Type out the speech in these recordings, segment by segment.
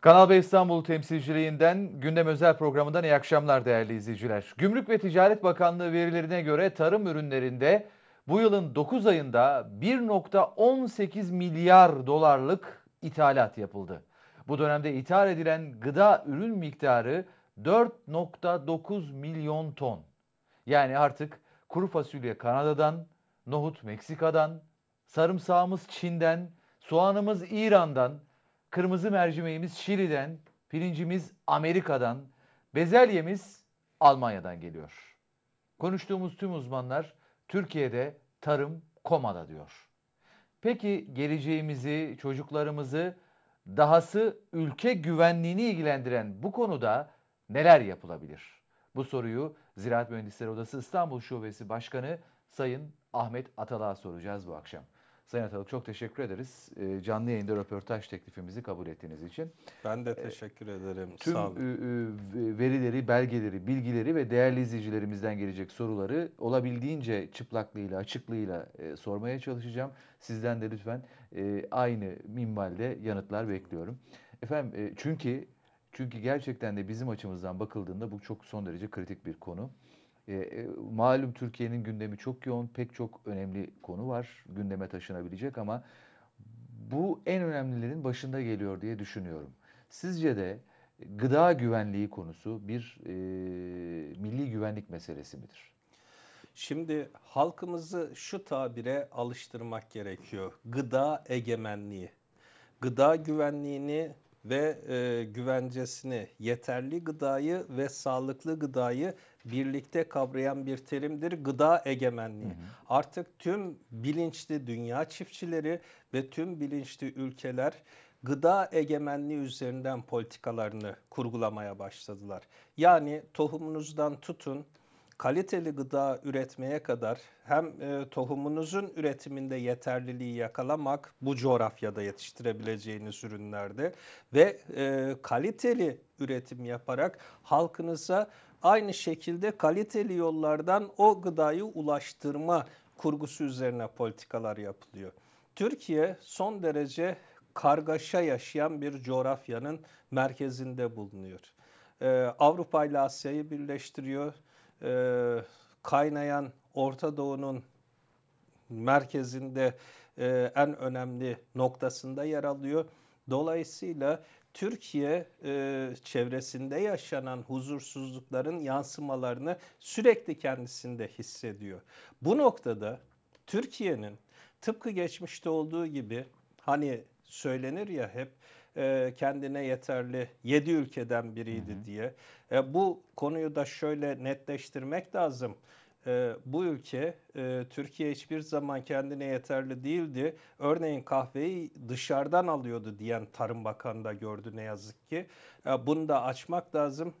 Kanal B İstanbul temsilciliğinden gündem özel programından iyi akşamlar değerli izleyiciler. Gümrük ve Ticaret Bakanlığı verilerine göre tarım ürünlerinde bu yılın 9 ayında 1.18 milyar dolarlık ithalat yapıldı. Bu dönemde ithal edilen gıda ürün miktarı 4.9 milyon ton. Yani artık kuru fasulye Kanada'dan, nohut Meksika'dan, sarımsağımız Çin'den, soğanımız İran'dan, kırmızı mercimeğimiz Şili'den, pirincimiz Amerika'dan, bezelyemiz Almanya'dan geliyor. Konuştuğumuz tüm uzmanlar Türkiye'de tarım komada diyor. Peki geleceğimizi, çocuklarımızı, dahası ülke güvenliğini ilgilendiren bu konuda neler yapılabilir? Bu soruyu Ziraat Mühendisleri Odası İstanbul Şubesi Başkanı Sayın Ahmet Atalağ'a soracağız bu akşam. Sayın Atalık çok teşekkür ederiz. Ee, canlı yayında röportaj teklifimizi kabul ettiğiniz için. Ben de ee, teşekkür ederim. Tüm Sağ olun. verileri, belgeleri, bilgileri ve değerli izleyicilerimizden gelecek soruları olabildiğince çıplaklığıyla, açıklığıyla e, sormaya çalışacağım. Sizden de lütfen e, aynı minvalde yanıtlar bekliyorum. Efendim e, çünkü çünkü gerçekten de bizim açımızdan bakıldığında bu çok son derece kritik bir konu. Ee, e, malum Türkiye'nin gündemi çok yoğun, pek çok önemli konu var gündeme taşınabilecek ama bu en önemlilerin başında geliyor diye düşünüyorum. Sizce de gıda güvenliği konusu bir e, milli güvenlik meselesi midir? Şimdi halkımızı şu tabire alıştırmak gerekiyor. Gıda egemenliği. Gıda güvenliğini ve e, güvencesini, yeterli gıdayı ve sağlıklı gıdayı birlikte kavrayan bir terimdir gıda egemenliği. Hı hı. Artık tüm bilinçli dünya çiftçileri ve tüm bilinçli ülkeler gıda egemenliği üzerinden politikalarını kurgulamaya başladılar. Yani tohumunuzdan tutun kaliteli gıda üretmeye kadar hem e, tohumunuzun üretiminde yeterliliği yakalamak bu coğrafyada yetiştirebileceğiniz ürünlerde ve e, kaliteli üretim yaparak halkınıza aynı şekilde kaliteli yollardan o gıdayı ulaştırma kurgusu üzerine politikalar yapılıyor. Türkiye son derece kargaşa yaşayan bir coğrafyanın merkezinde bulunuyor. E, Avrupa ile Asya'yı birleştiriyor e, kaynayan Orta Doğu'nun merkezinde e, en önemli noktasında yer alıyor. Dolayısıyla Türkiye e, çevresinde yaşanan huzursuzlukların yansımalarını sürekli kendisinde hissediyor. Bu noktada Türkiye'nin tıpkı geçmişte olduğu gibi hani söylenir ya hep e, kendine yeterli 7 ülkeden biriydi hı hı. diye. E, bu konuyu da şöyle netleştirmek lazım e, bu ülke Türkiye hiçbir zaman kendine yeterli değildi. Örneğin kahveyi dışarıdan alıyordu diyen Tarım Bakanı da gördü ne yazık ki. bunu da açmak lazım.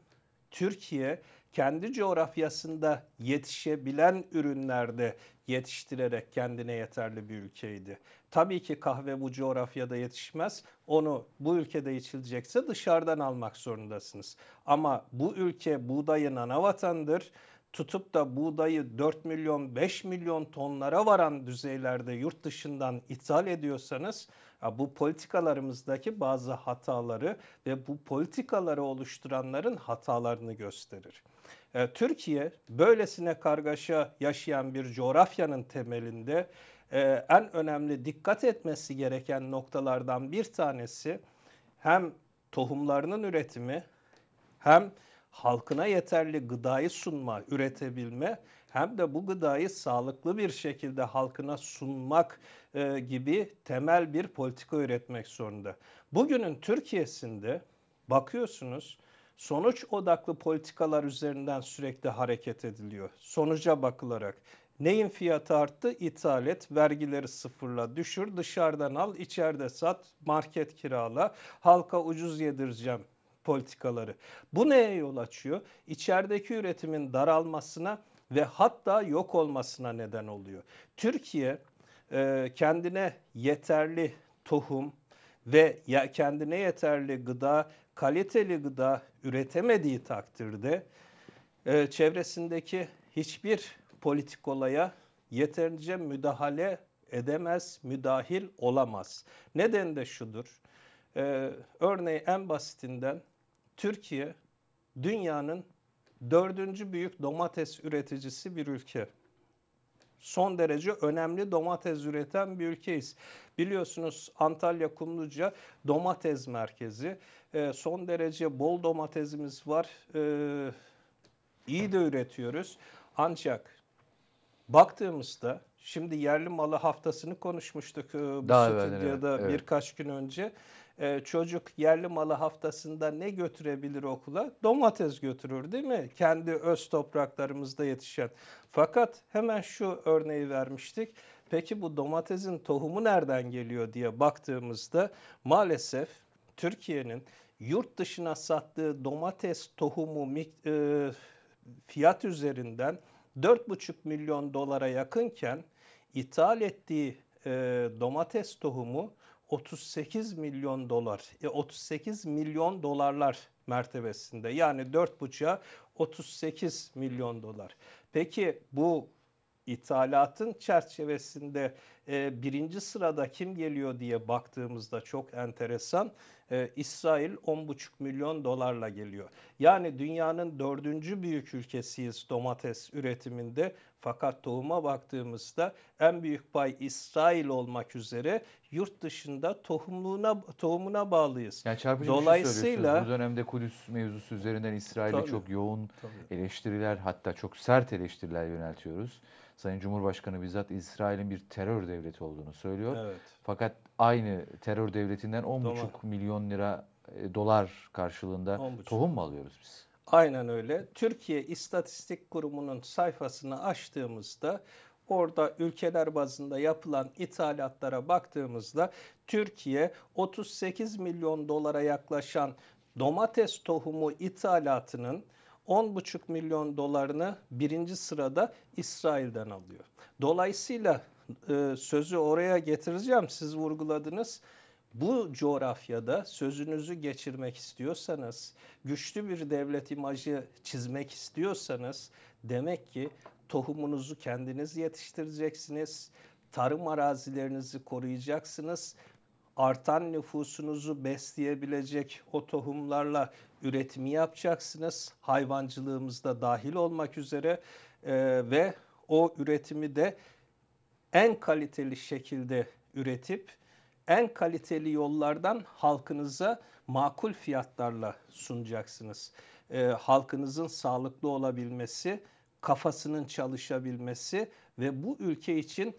Türkiye kendi coğrafyasında yetişebilen ürünlerde yetiştirerek kendine yeterli bir ülkeydi. Tabii ki kahve bu coğrafyada yetişmez. Onu bu ülkede içilecekse dışarıdan almak zorundasınız. Ama bu ülke buğdayın ana vatandır tutup da buğdayı 4 milyon 5 milyon tonlara varan düzeylerde yurt dışından ithal ediyorsanız bu politikalarımızdaki bazı hataları ve bu politikaları oluşturanların hatalarını gösterir. E, Türkiye böylesine kargaşa yaşayan bir coğrafyanın temelinde e, en önemli dikkat etmesi gereken noktalardan bir tanesi hem tohumlarının üretimi hem halkına yeterli gıdayı sunma, üretebilme hem de bu gıdayı sağlıklı bir şekilde halkına sunmak e, gibi temel bir politika üretmek zorunda. Bugünün Türkiye'sinde bakıyorsunuz sonuç odaklı politikalar üzerinden sürekli hareket ediliyor. Sonuca bakılarak neyin fiyatı arttı? İthal et, vergileri sıfırla düşür, dışarıdan al, içeride sat, market kirala, halka ucuz yedireceğim politikaları. Bu neye yol açıyor? İçerideki üretimin daralmasına ve hatta yok olmasına neden oluyor. Türkiye e, kendine yeterli tohum ve kendine yeterli gıda kaliteli gıda üretemediği takdirde e, çevresindeki hiçbir politik olaya yeterince müdahale edemez, müdahil olamaz. Neden de şudur. E, örneği en basitinden Türkiye dünyanın dördüncü büyük domates üreticisi bir ülke son derece önemli domates üreten bir ülkeyiz. Biliyorsunuz Antalya Kumluca domates merkezi. Ee, son derece bol domatesimiz var. E, iyi de üretiyoruz. Ancak baktığımızda şimdi yerli malı haftasını konuşmuştuk e, bu Daha stüdyoda evet, evet. birkaç gün önce. Ee, çocuk yerli malı haftasında ne götürebilir okula? Domates götürür değil mi? Kendi öz topraklarımızda yetişen. Fakat hemen şu örneği vermiştik. Peki bu domatesin tohumu nereden geliyor diye baktığımızda maalesef Türkiye'nin yurt dışına sattığı domates tohumu e, fiyat üzerinden 4,5 milyon dolara yakınken ithal ettiği e, domates tohumu 38 milyon dolar, 38 e, milyon dolarlar mertebesinde. Yani 4,5'a 38 milyon dolar. Peki bu ithalatın çerçevesinde e, birinci sırada kim geliyor diye baktığımızda çok enteresan e, İsrail 10,5 milyon dolarla geliyor. Yani dünyanın dördüncü büyük ülkesiyiz domates üretiminde. Fakat tohuma baktığımızda en büyük pay İsrail olmak üzere yurt dışında tohumluğuna tohumuna bağlıyız. Yani çarpıcı şey Dolayısıyla şey bu dönemde Kudüs mevzusu üzerinden İsrail'e çok yoğun tabii. eleştiriler hatta çok sert eleştiriler yöneltiyoruz. Sayın Cumhurbaşkanı bizzat İsrail'in bir terör devleti olduğunu söylüyor. Evet. Fakat aynı terör devletinden 10,5 milyon lira e, dolar karşılığında tohum mu alıyoruz biz? Aynen öyle. Türkiye İstatistik Kurumu'nun sayfasını açtığımızda orada ülkeler bazında yapılan ithalatlara baktığımızda Türkiye 38 milyon dolara yaklaşan domates tohumu ithalatının 10,5 milyon dolarını birinci sırada İsrail'den alıyor. Dolayısıyla e, sözü oraya getireceğim. Siz vurguladınız. Bu coğrafyada sözünüzü geçirmek istiyorsanız, güçlü bir devlet imajı çizmek istiyorsanız demek ki tohumunuzu kendiniz yetiştireceksiniz. Tarım arazilerinizi koruyacaksınız artan nüfusunuzu besleyebilecek o tohumlarla üretimi yapacaksınız. Hayvancılığımızda dahil olmak üzere e, ve o üretimi de en kaliteli şekilde üretip en kaliteli yollardan halkınıza makul fiyatlarla sunacaksınız. E, halkınızın sağlıklı olabilmesi, kafasının çalışabilmesi ve bu ülke için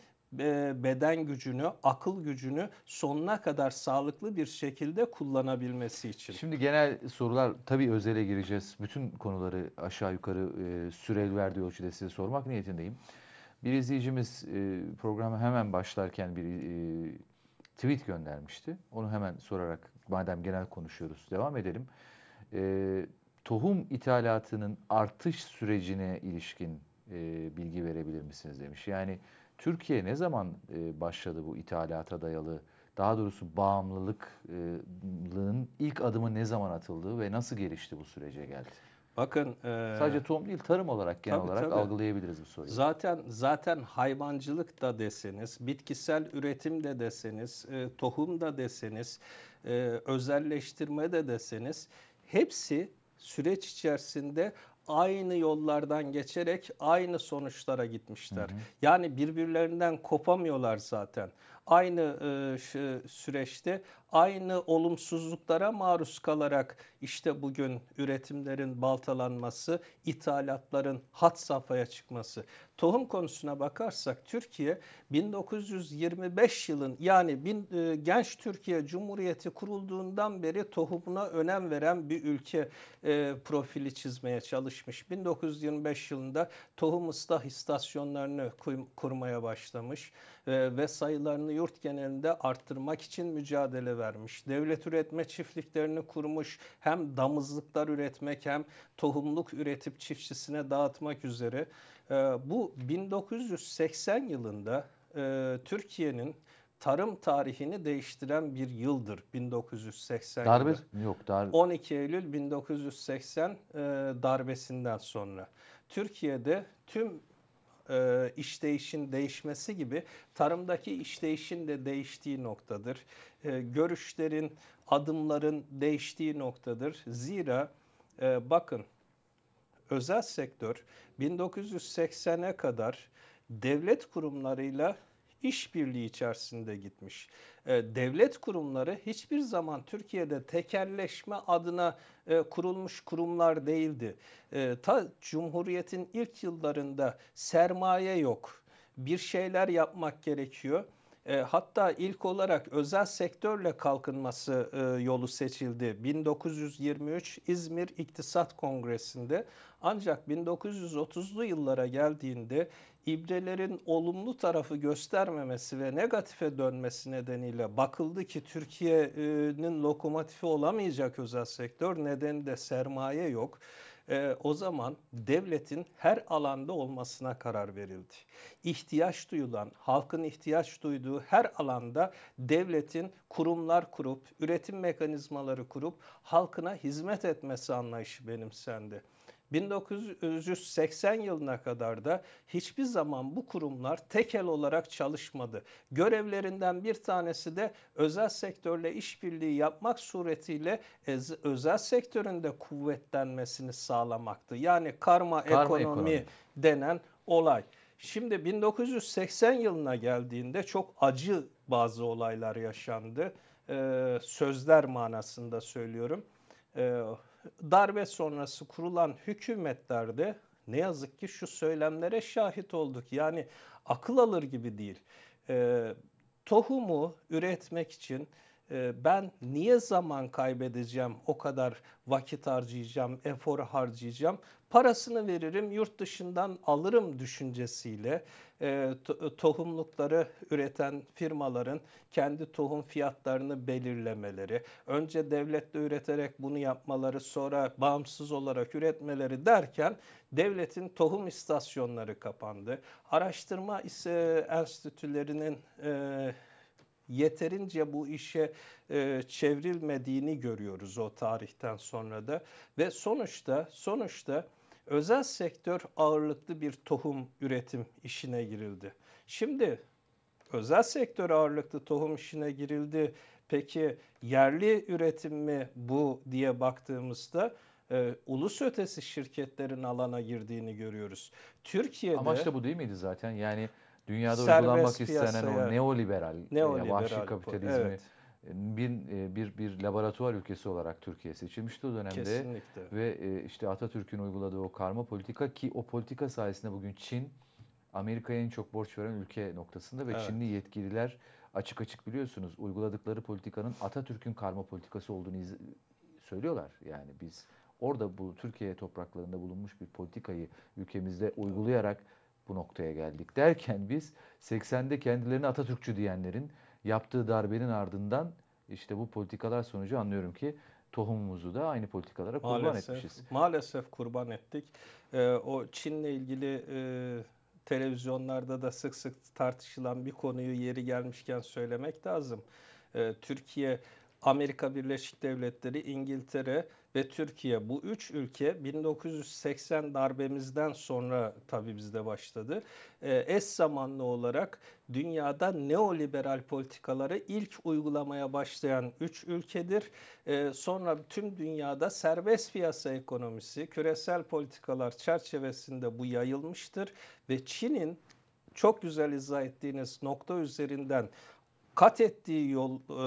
beden gücünü, akıl gücünü sonuna kadar sağlıklı bir şekilde kullanabilmesi için. Şimdi genel sorular tabii özele gireceğiz. Bütün konuları aşağı yukarı e, süreli verdiği ölçüde size sormak niyetindeyim. Bir izleyicimiz e, programı hemen başlarken bir e, tweet göndermişti. Onu hemen sorarak madem genel konuşuyoruz devam edelim. E, tohum ithalatının artış sürecine ilişkin bilgi verebilir misiniz demiş. Yani Türkiye ne zaman e, başladı bu ithalata dayalı, daha doğrusu bağımlılıklığın ilk adımı ne zaman atıldı ve nasıl gelişti bu sürece geldi? Bakın e, sadece tohum değil tarım olarak genel tabii, olarak tabii. algılayabiliriz bu soruyu. Zaten zaten hayvancılık da deseniz, bitkisel üretim de deseniz, e, tohum da deseniz, e, özelleştirme de deseniz hepsi süreç içerisinde aynı yollardan geçerek aynı sonuçlara gitmişler. Hı hı. Yani birbirlerinden kopamıyorlar zaten. Aynı e, süreçte aynı olumsuzluklara maruz kalarak işte bugün üretimlerin baltalanması, ithalatların hat safhaya çıkması. Tohum konusuna bakarsak Türkiye 1925 yılın yani bin, e, genç Türkiye Cumhuriyeti kurulduğundan beri tohumuna önem veren bir ülke e, profili çizmeye çalışmış. 1925 yılında tohum ıslah istasyonlarını kurmaya başlamış e, ve sayılarını yurt genelinde arttırmak için mücadele vermiş vermiş. Devlet üretme çiftliklerini kurmuş. Hem damızlıklar üretmek hem tohumluk üretip çiftçisine dağıtmak üzere. Ee, bu 1980 yılında e, Türkiye'nin tarım tarihini değiştiren bir yıldır 1980 darbe yılı. yok darbe 12 Eylül 1980 e, darbesinden sonra Türkiye'de tüm e, işleyişin değişmesi gibi tarımdaki işleyişin de değiştiği noktadır. E, görüşlerin, adımların değiştiği noktadır. Zira e, bakın özel sektör 1980'e kadar devlet kurumlarıyla işbirliği içerisinde gitmiş. E, devlet kurumları hiçbir zaman Türkiye'de tekerleşme adına e, kurulmuş kurumlar değildi. E, ta Cumhuriyet'in ilk yıllarında sermaye yok, bir şeyler yapmak gerekiyor. hatta ilk olarak özel sektörle kalkınması yolu seçildi. 1923 İzmir İktisat Kongresi'nde ancak 1930'lu yıllara geldiğinde ibrelerin olumlu tarafı göstermemesi ve negatife dönmesi nedeniyle bakıldı ki Türkiye'nin lokomotifi olamayacak özel sektör neden de sermaye yok. E, o zaman devletin her alanda olmasına karar verildi. İhtiyaç duyulan, halkın ihtiyaç duyduğu her alanda devletin kurumlar kurup, üretim mekanizmaları kurup halkına hizmet etmesi anlayışı benimsendi. 1980 yılına kadar da hiçbir zaman bu kurumlar tekel olarak çalışmadı. Görevlerinden bir tanesi de özel sektörle işbirliği yapmak suretiyle özel sektörün de kuvvetlenmesini sağlamaktı. Yani karma, karma ekonomi, ekonomi denen olay. Şimdi 1980 yılına geldiğinde çok acı bazı olaylar yaşandı. Ee, sözler manasında söylüyorum. Ee, darbe sonrası kurulan hükümetlerde ne yazık ki şu söylemlere şahit olduk. Yani akıl alır gibi değil. E, tohumu üretmek için ee, ben niye zaman kaybedeceğim, o kadar vakit harcayacağım, efor harcayacağım? Parasını veririm, yurt dışından alırım düşüncesiyle e, tohumlukları üreten firmaların kendi tohum fiyatlarını belirlemeleri, önce devletle üreterek bunu yapmaları, sonra bağımsız olarak üretmeleri derken devletin tohum istasyonları kapandı. Araştırma ise enstitülerinin e, yeterince bu işe e, çevrilmediğini görüyoruz o tarihten sonra da ve sonuçta sonuçta özel sektör ağırlıklı bir tohum üretim işine girildi. Şimdi özel sektör ağırlıklı tohum işine girildi. Peki yerli üretim mi bu diye baktığımızda e, ulus ötesi şirketlerin alana girdiğini görüyoruz. Türkiye'de amaç da bu değil miydi zaten? Yani dünyada Serbest uygulanmak istenen o neoliberal, e, neoliberal vahşi kapitalizmi evet. bir, e, bir bir laboratuvar ülkesi olarak Türkiye seçilmişti o dönemde. Kesinlikle. Ve e, işte Atatürk'ün uyguladığı o karma politika ki o politika sayesinde bugün Çin Amerika'ya en çok borç veren ülke noktasında ve evet. Çinli yetkililer açık açık biliyorsunuz uyguladıkları politikanın Atatürk'ün karma politikası olduğunu iz- söylüyorlar. Yani biz orada bu Türkiye topraklarında bulunmuş bir politikayı ülkemizde uygulayarak bu noktaya geldik derken biz 80'de kendilerini Atatürkçü diyenlerin yaptığı darbenin ardından işte bu politikalar sonucu anlıyorum ki tohumumuzu da aynı politikalara kurban etmişiz. Maalesef kurban ettik. Ee, o Çin'le ilgili e, televizyonlarda da sık sık tartışılan bir konuyu yeri gelmişken söylemek lazım. Ee, Türkiye, Amerika Birleşik Devletleri, İngiltere, ve Türkiye. Bu üç ülke 1980 darbemizden sonra tabii bizde başladı. es ee, zamanlı olarak dünyada neoliberal politikaları ilk uygulamaya başlayan üç ülkedir. Ee, sonra tüm dünyada serbest piyasa ekonomisi, küresel politikalar çerçevesinde bu yayılmıştır ve Çin'in çok güzel izah ettiğiniz nokta üzerinden kat ettiği yol e,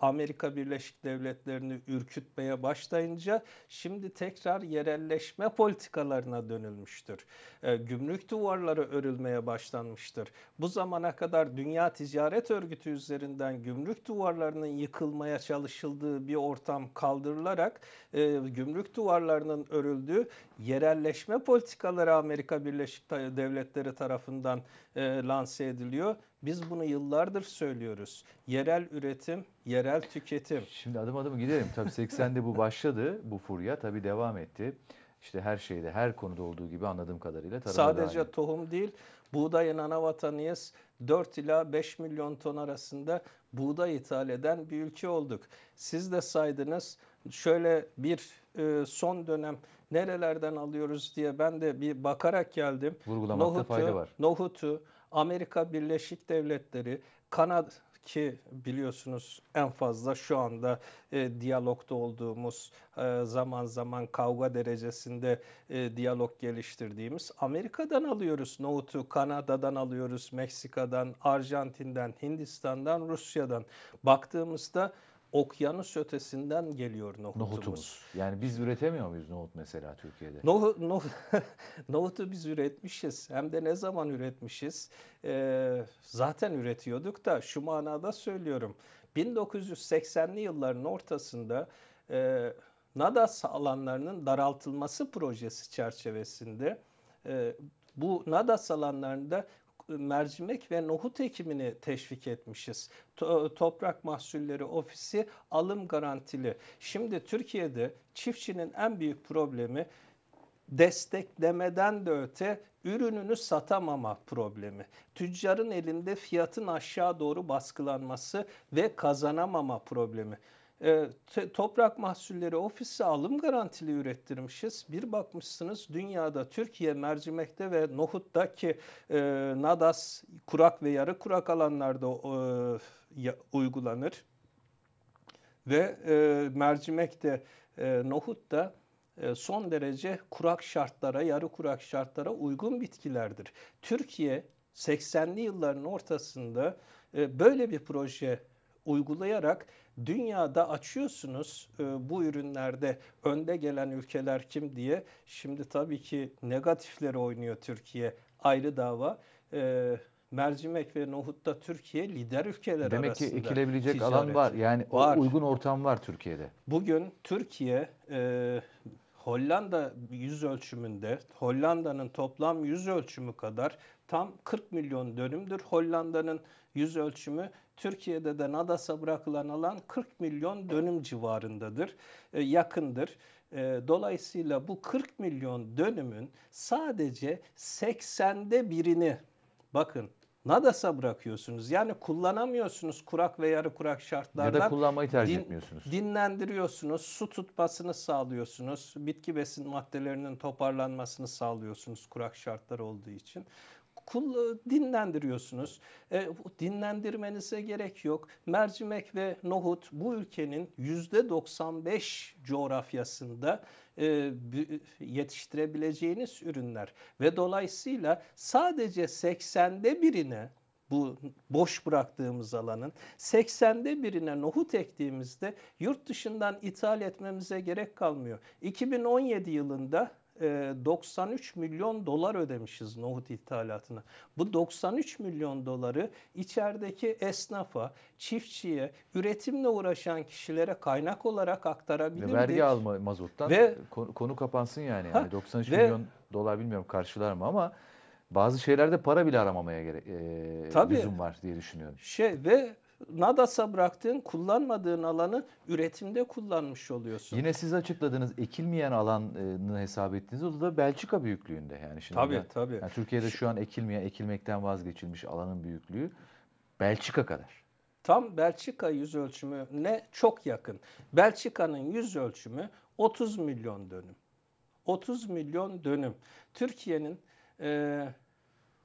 Amerika Birleşik Devletleri'ni ürkütmeye başlayınca şimdi tekrar yerelleşme politikalarına dönülmüştür. E, gümrük duvarları örülmeye başlanmıştır. Bu zamana kadar Dünya Ticaret Örgütü üzerinden gümrük duvarlarının yıkılmaya çalışıldığı bir ortam kaldırılarak e, gümrük duvarlarının örüldüğü yerelleşme politikaları Amerika Birleşik Devletleri tarafından e, lanse ediliyor biz bunu yıllardır söylüyoruz. Yerel üretim, yerel tüketim. Şimdi adım adım gidelim. Tabii 80'de bu başladı bu furya. Tabii devam etti. İşte her şeyde, her konuda olduğu gibi anladığım kadarıyla. Sadece dahil. tohum değil, buğdayın ana vatanıyız. 4 ila 5 milyon ton arasında buğday ithal eden bir ülke olduk. Siz de saydınız şöyle bir e, son dönem nerelerden alıyoruz diye ben de bir bakarak geldim. Vurgulamakta nohutu, fayda var. Nohutu, Amerika Birleşik Devletleri, Kanada ki biliyorsunuz en fazla şu anda e, diyalogda olduğumuz e, zaman zaman kavga derecesinde e, diyalog geliştirdiğimiz Amerika'dan alıyoruz nohutu, Kanada'dan alıyoruz, Meksika'dan, Arjantin'den, Hindistan'dan, Rusya'dan baktığımızda okyanus ötesinden geliyor nohutumuz. Nohutumuz. Yani biz üretemiyor muyuz nohut mesela Türkiye'de? Nohut, nohut, nohutu biz üretmişiz. Hem de ne zaman üretmişiz? Ee, zaten üretiyorduk da şu manada söylüyorum. 1980'li yılların ortasında e, NADAS alanlarının daraltılması projesi çerçevesinde e, bu NADAS alanlarında mercimek ve nohut ekimini teşvik etmişiz. Toprak Mahsulleri Ofisi alım garantili. Şimdi Türkiye'de çiftçinin en büyük problemi desteklemeden de öte ürününü satamama problemi, tüccarın elinde fiyatın aşağı doğru baskılanması ve kazanamama problemi. E, te, toprak mahsulleri ofisi alım garantili ürettirmişiz. Bir bakmışsınız dünyada Türkiye mercimekte ve nohuttaki e, nadas kurak ve yarı kurak alanlarda e, uygulanır. Ve e, mercimekte e, nohutta e, son derece kurak şartlara, yarı kurak şartlara uygun bitkilerdir. Türkiye 80'li yılların ortasında e, böyle bir proje uygulayarak Dünyada açıyorsunuz e, bu ürünlerde önde gelen ülkeler kim diye. Şimdi tabii ki negatifleri oynuyor Türkiye ayrı dava. Evet mercimek ve nohutta Türkiye lider ülkeler Demek arasında. Demek ki ekilebilecek ticaret. alan var. Yani var. uygun ortam var Türkiye'de. Bugün Türkiye e, Hollanda yüz ölçümünde Hollanda'nın toplam yüz ölçümü kadar tam 40 milyon dönümdür. Hollanda'nın yüz ölçümü Türkiye'de de Nadas'a bırakılan alan 40 milyon dönüm civarındadır, e, yakındır. E, dolayısıyla bu 40 milyon dönümün sadece 80'de birini bakın Nadas'a bırakıyorsunuz. Yani kullanamıyorsunuz kurak ve yarı kurak şartlarda. Ya da kullanmayı tercih din, etmiyorsunuz. Dinlendiriyorsunuz, su tutmasını sağlıyorsunuz, bitki besin maddelerinin toparlanmasını sağlıyorsunuz kurak şartlar olduğu için kul e, dinlendiriyorsunuz. E, dinlendirmenize gerek yok. Mercimek ve nohut bu ülkenin yüzde %95 coğrafyasında e, yetiştirebileceğiniz ürünler ve dolayısıyla sadece 80'de birine bu boş bıraktığımız alanın 80'de birine nohut ektiğimizde yurt dışından ithal etmemize gerek kalmıyor. 2017 yılında 93 e, milyon dolar ödemişiz nohut ithalatına. Bu 93 milyon doları içerideki esnafa, çiftçiye, üretimle uğraşan kişilere kaynak olarak aktarabilirdik. Vergi alma mazottan ve, konu, kapansın yani. yani 93 ve, milyon dolar bilmiyorum karşılar mı ama bazı şeylerde para bile aramamaya gerek e, tabii, lüzum var diye düşünüyorum. Şey ve Nadas'a bıraktığın, kullanmadığın alanı üretimde kullanmış oluyorsun. Yine siz açıkladığınız ekilmeyen alanı hesap ettiğiniz o da Belçika büyüklüğünde. Yani şimdi tabii, da, tabii. Yani Türkiye'de şu an ekilmeyen, ekilmekten vazgeçilmiş alanın büyüklüğü Belçika kadar. Tam Belçika yüz ölçümü ne çok yakın. Belçika'nın yüz ölçümü 30 milyon dönüm. 30 milyon dönüm. Türkiye'nin e,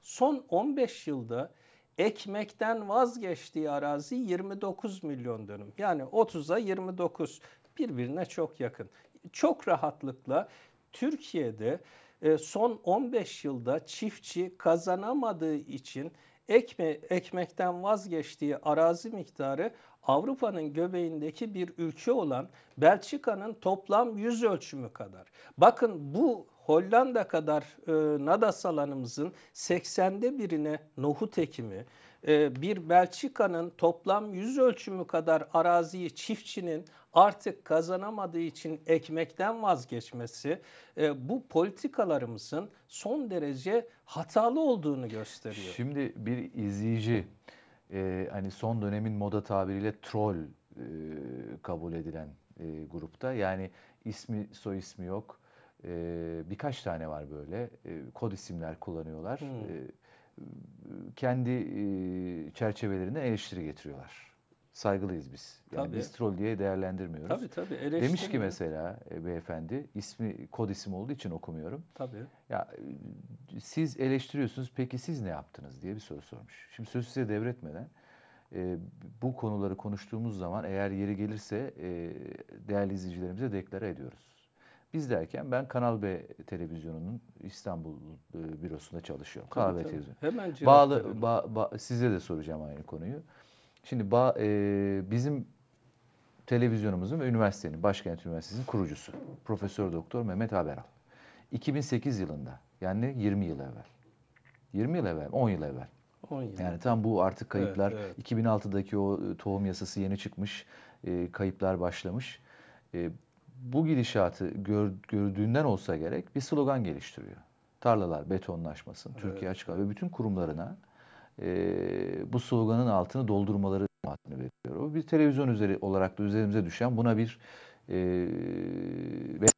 son 15 yılda ekmekten vazgeçtiği arazi 29 milyon dönüm. Yani 30'a 29 birbirine çok yakın. Çok rahatlıkla Türkiye'de e, son 15 yılda çiftçi kazanamadığı için ekme, ekmekten vazgeçtiği arazi miktarı Avrupa'nın göbeğindeki bir ülke olan Belçika'nın toplam yüz ölçümü kadar. Bakın bu Hollanda kadar e, Nadas alanımızın 80'de birine nohut ekimi, e, bir Belçika'nın toplam yüz ölçümü kadar araziyi çiftçinin artık kazanamadığı için ekmekten vazgeçmesi e, bu politikalarımızın son derece hatalı olduğunu gösteriyor. Şimdi bir izleyici e, hani son dönemin moda tabiriyle troll e, kabul edilen e, grupta yani ismi soy ismi yok e, birkaç tane var böyle. E, kod isimler kullanıyorlar. Hmm. E, kendi e, çerçevelerinden eleştiri getiriyorlar. Saygılıyız biz. Yani tabii. biz troll diye değerlendirmiyoruz. Tabii tabii. Eleştiri Demiş ki mesela e, beyefendi, ismi kod isim olduğu için okumuyorum. Tabii. Ya e, siz eleştiriyorsunuz, peki siz ne yaptınız diye bir soru sormuş. Şimdi söz size devretmeden e, bu konuları konuştuğumuz zaman eğer yeri gelirse e, değerli izleyicilerimize deklare ediyoruz. Biz derken ben Kanal B televizyonunun İstanbul e, bürosunda çalışıyorum. Kanal B televizyonu. Hemen Bağlı ba, ba, size de soracağım aynı konuyu. Şimdi ba, e, bizim televizyonumuzun ve üniversitenin, Başkent Üniversitesi'nin kurucusu Profesör Doktor Mehmet Haberal. 2008 yılında yani 20 yıl evvel. 20 yıl evvel, 10 yıl evvel. 10 yıl. Yani tam bu artık kayıplar evet, evet. 2006'daki o e, tohum yasası yeni çıkmış. E, kayıplar başlamış. E, bu gidişatı gör, gördüğünden olsa gerek bir slogan geliştiriyor. Tarlalar betonlaşmasın, evet. Türkiye açık ve bütün kurumlarına e, bu sloganın altını doldurmaları vaatini veriyor. Bir televizyon üzeri olarak da üzerimize düşen buna bir e,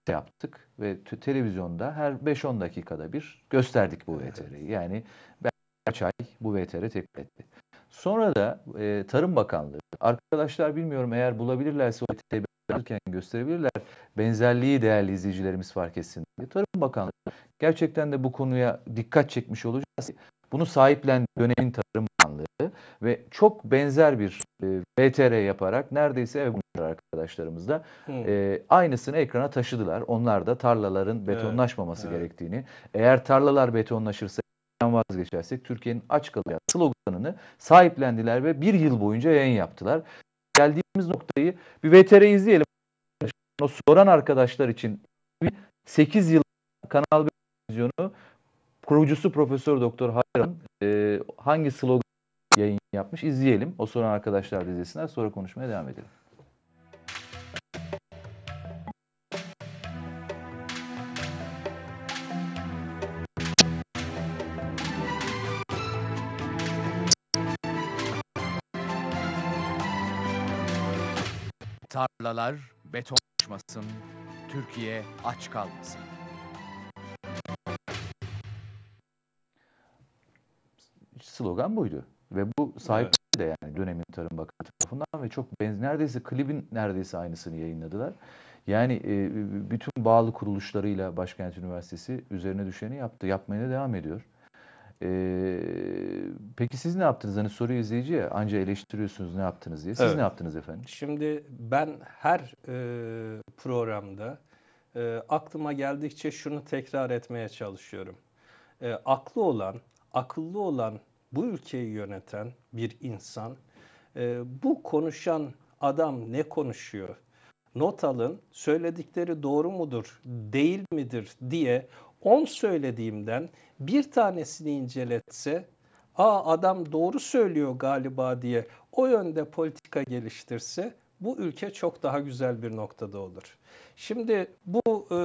yaptık ve televizyonda her 5-10 dakikada bir gösterdik bu VTR'yi. Yani birkaç ay bu VTR tepki etti. Sonra da e, Tarım Bakanlığı, arkadaşlar bilmiyorum eğer bulabilirlerse o VTR'yi gösterirken gösterebilirler. Benzerliği değerli izleyicilerimiz fark etsin. Tarım Bakanlığı gerçekten de bu konuya dikkat çekmiş olacağız. Bunu sahiplen dönemin Tarım Bakanlığı ve çok benzer bir e, BTR yaparak neredeyse ev arkadaşlarımız da e, aynısını ekrana taşıdılar. Onlar da tarlaların betonlaşmaması evet. gerektiğini, eğer tarlalar betonlaşırsa vazgeçersek Türkiye'nin aç kalacağı sloganını sahiplendiler ve bir yıl boyunca yayın yaptılar geldiğimiz noktayı bir VTR izleyelim. O soran arkadaşlar için 8 yıl Kanal 1 televizyonu kurucusu Profesör Doktor Hayran e, hangi slogan yayın yapmış izleyelim. O soran arkadaşlar izlesinler sonra konuşmaya devam edelim. Tarlalar betonlaşmasın, Türkiye aç kalmasın. Slogan buydu. Ve bu sahip evet. de yani dönemin Tarım Bakanı tarafından ve çok benz neredeyse klibin neredeyse aynısını yayınladılar. Yani e, bütün bağlı kuruluşlarıyla Başkent Üniversitesi üzerine düşeni yaptı. Yapmaya da devam ediyor. Ee, peki siz ne yaptınız? Hani soruyu izleyiciye anca eleştiriyorsunuz ne yaptınız diye. Siz evet. ne yaptınız efendim? Şimdi ben her e, programda e, aklıma geldikçe şunu tekrar etmeye çalışıyorum. E, aklı olan, akıllı olan bu ülkeyi yöneten bir insan e, bu konuşan adam ne konuşuyor? Not alın, söyledikleri doğru mudur, değil midir diye 10 söylediğimden bir tanesini inceletse aa adam doğru söylüyor galiba diye o yönde politika geliştirse bu ülke çok daha güzel bir noktada olur. Şimdi bu e,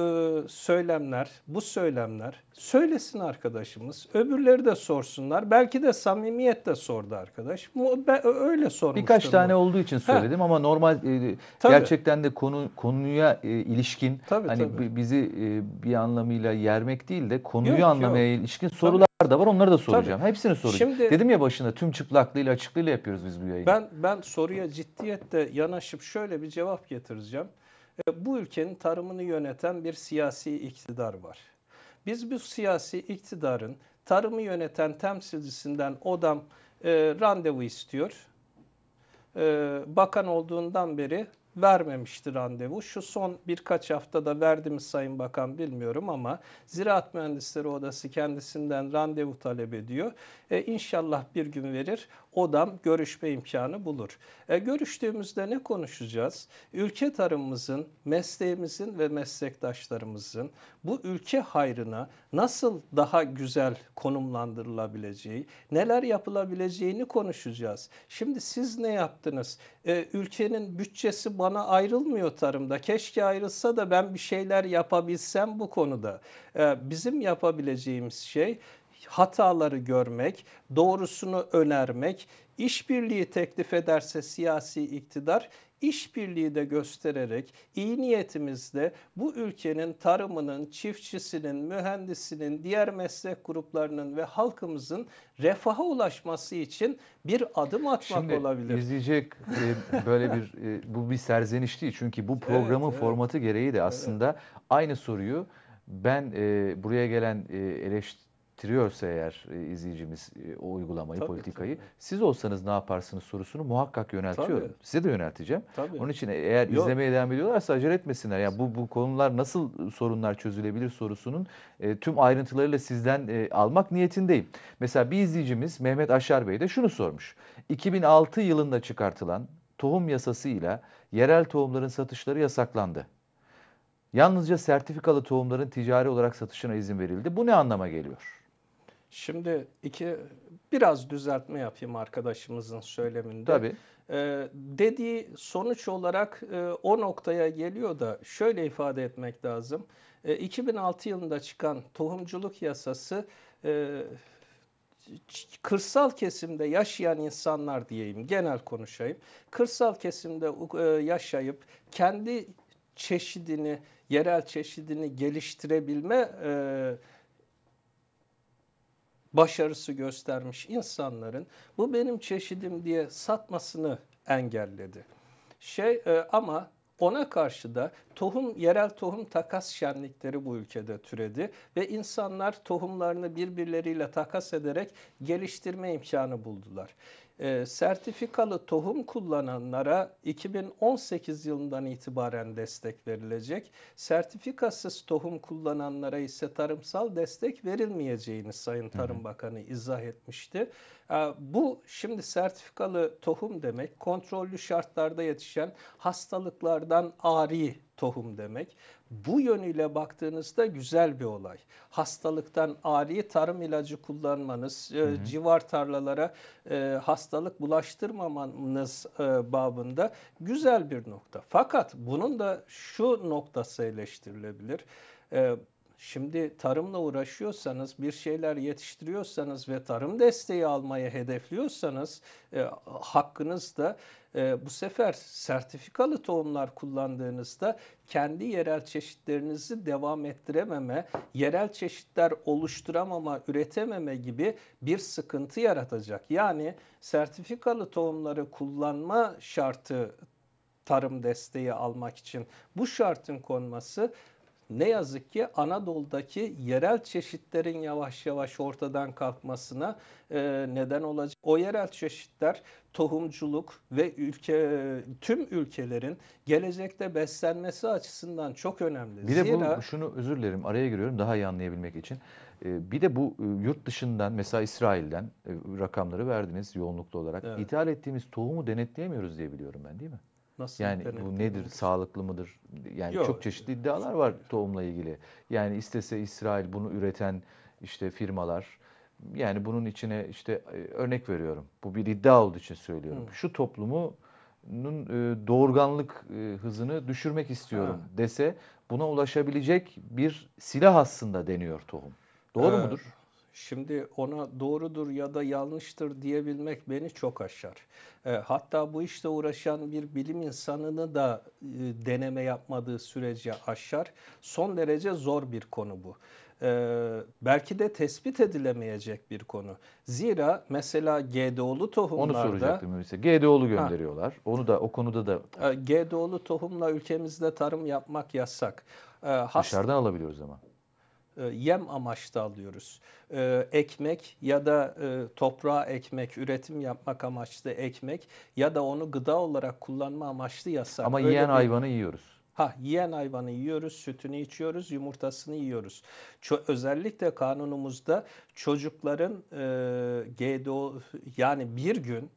söylemler, bu söylemler söylesin arkadaşımız. Öbürleri de sorsunlar. Belki de samimiyetle sordu arkadaş. Ben öyle sormuştum. Birkaç bu. tane olduğu için söyledim ha. ama normal e, gerçekten de konu konuya e, ilişkin tabii, hani tabii. bizi e, bir anlamıyla yermek değil de konuyu yok, anlamaya yok. ilişkin sorular tabii. da var. Onları da soracağım. Tabii. Hepsini soracağım. Şimdi, Dedim ya başında tüm çıplaklığıyla açıklığıyla yapıyoruz biz bu yayını. Ben ben soruya ciddiyetle yanaşıp şöyle bir cevap getireceğim. E, bu ülkenin tarımını yöneten bir siyasi iktidar var. Biz bu siyasi iktidarın tarımı yöneten temsilcisinden odam e, randevu istiyor. E, bakan olduğundan beri vermemişti randevu. Şu son birkaç haftada verdi mi Sayın Bakan bilmiyorum ama Ziraat Mühendisleri Odası kendisinden randevu talep ediyor. E, inşallah bir gün verir odam görüşme imkanı bulur. E, görüştüğümüzde ne konuşacağız? Ülke tarımımızın, mesleğimizin ve meslektaşlarımızın bu ülke hayrına nasıl daha güzel konumlandırılabileceği, neler yapılabileceğini konuşacağız. Şimdi siz ne yaptınız? E, ülkenin bütçesi bana ayrılmıyor tarımda. Keşke ayrılsa da ben bir şeyler yapabilsem bu konuda. E, bizim yapabileceğimiz şey hataları görmek, doğrusunu önermek, işbirliği teklif ederse siyasi iktidar işbirliği de göstererek iyi niyetimizle bu ülkenin tarımının, çiftçisinin, mühendisinin, diğer meslek gruplarının ve halkımızın refaha ulaşması için bir adım atmak Şimdi olabilir. izleyecek e, böyle bir e, bu bir serzeniş değil çünkü bu programın evet, evet. formatı gereği de aslında evet. aynı soruyu ben e, buraya gelen e, eleştiri ettiriyorsa eğer e, izleyicimiz e, o uygulamayı, tabii, politikayı tabii. siz olsanız ne yaparsınız sorusunu muhakkak yöneltiyorum. Tabii. Size de yönelteceğim. Tabii. Onun için eğer Yok. izlemeye devam ediyorlarsa acele etmesinler. Yani bu bu konular nasıl sorunlar çözülebilir sorusunun e, tüm ayrıntılarıyla sizden e, almak niyetindeyim. Mesela bir izleyicimiz Mehmet Aşar Bey de şunu sormuş. 2006 yılında çıkartılan tohum yasasıyla yerel tohumların satışları yasaklandı. Yalnızca sertifikalı tohumların ticari olarak satışına izin verildi. Bu ne anlama geliyor? Şimdi iki biraz düzeltme yapayım arkadaşımızın söyleminde. Tabii. Ee, dediği sonuç olarak e, o noktaya geliyor da şöyle ifade etmek lazım. E, 2006 yılında çıkan tohumculuk yasası e, kırsal kesimde yaşayan insanlar diyeyim genel konuşayım. Kırsal kesimde e, yaşayıp kendi çeşidini, yerel çeşidini geliştirebilme e, başarısı göstermiş insanların bu benim çeşidim diye satmasını engelledi. Şey e, ama ona karşı da tohum yerel tohum takas şenlikleri bu ülkede türedi ve insanlar tohumlarını birbirleriyle takas ederek geliştirme imkanı buldular e, sertifikalı tohum kullananlara 2018 yılından itibaren destek verilecek. Sertifikasız tohum kullananlara ise tarımsal destek verilmeyeceğini Sayın Tarım Bakanı izah etmişti. E, bu şimdi sertifikalı tohum demek kontrollü şartlarda yetişen hastalıklardan ari tohum demek. Bu yönüyle baktığınızda güzel bir olay. Hastalıktan ari tarım ilacı kullanmanız, e, hı hı. civar tarlalara e, hastalık bulaştırmamanız e, babında güzel bir nokta. Fakat bunun da şu noktası eleştirilebilir. E, Şimdi tarımla uğraşıyorsanız, bir şeyler yetiştiriyorsanız ve tarım desteği almayı hedefliyorsanız e, hakkınızda e, bu sefer sertifikalı tohumlar kullandığınızda kendi yerel çeşitlerinizi devam ettirememe, yerel çeşitler oluşturamama, üretememe gibi bir sıkıntı yaratacak. Yani sertifikalı tohumları kullanma şartı tarım desteği almak için bu şartın konması ne yazık ki Anadolu'daki yerel çeşitlerin yavaş yavaş ortadan kalkmasına e, neden olacak. O yerel çeşitler tohumculuk ve ülke tüm ülkelerin gelecekte beslenmesi açısından çok önemli. Bir de bu, şunu özür dilerim araya giriyorum daha iyi anlayabilmek için. E, bir de bu e, yurt dışından mesela İsrail'den e, rakamları verdiniz yoğunluklu olarak. Evet. İthal ettiğimiz tohumu denetleyemiyoruz diye biliyorum ben değil mi? Nasıl yani bu nedir? Olur? Sağlıklı mıdır? Yani Yok. çok çeşitli iddialar var tohumla ilgili. Yani istese İsrail bunu üreten işte firmalar yani bunun içine işte e, örnek veriyorum. Bu bir iddia olduğu için söylüyorum. Hı. Şu toplumu e, doğurganlık e, hızını düşürmek istiyorum ha. dese buna ulaşabilecek bir silah aslında deniyor tohum. Doğru ee, mudur? Şimdi ona doğrudur ya da yanlıştır diyebilmek beni çok aşar. E, hatta bu işte uğraşan bir bilim insanını da e, deneme yapmadığı sürece aşar. Son derece zor bir konu bu. E, belki de tespit edilemeyecek bir konu. Zira mesela GDO'lu tohumlarda... Onu soracaktım öyleyse. GDO'lu gönderiyorlar. Ha, Onu da o konuda da... E, GDO'lu tohumla ülkemizde tarım yapmak yasak. E, hast... Dışarıdan alabiliyoruz ama. E, yem amaçlı alıyoruz. E, ekmek ya da e, toprağa ekmek, üretim yapmak amaçlı ekmek ya da onu gıda olarak kullanma amaçlı yasak. Ama Öyle yiyen bir... hayvanı yiyoruz. Ha yiyen hayvanı yiyoruz, sütünü içiyoruz, yumurtasını yiyoruz. Ço- özellikle kanunumuzda çocukların e, GDO yani bir gün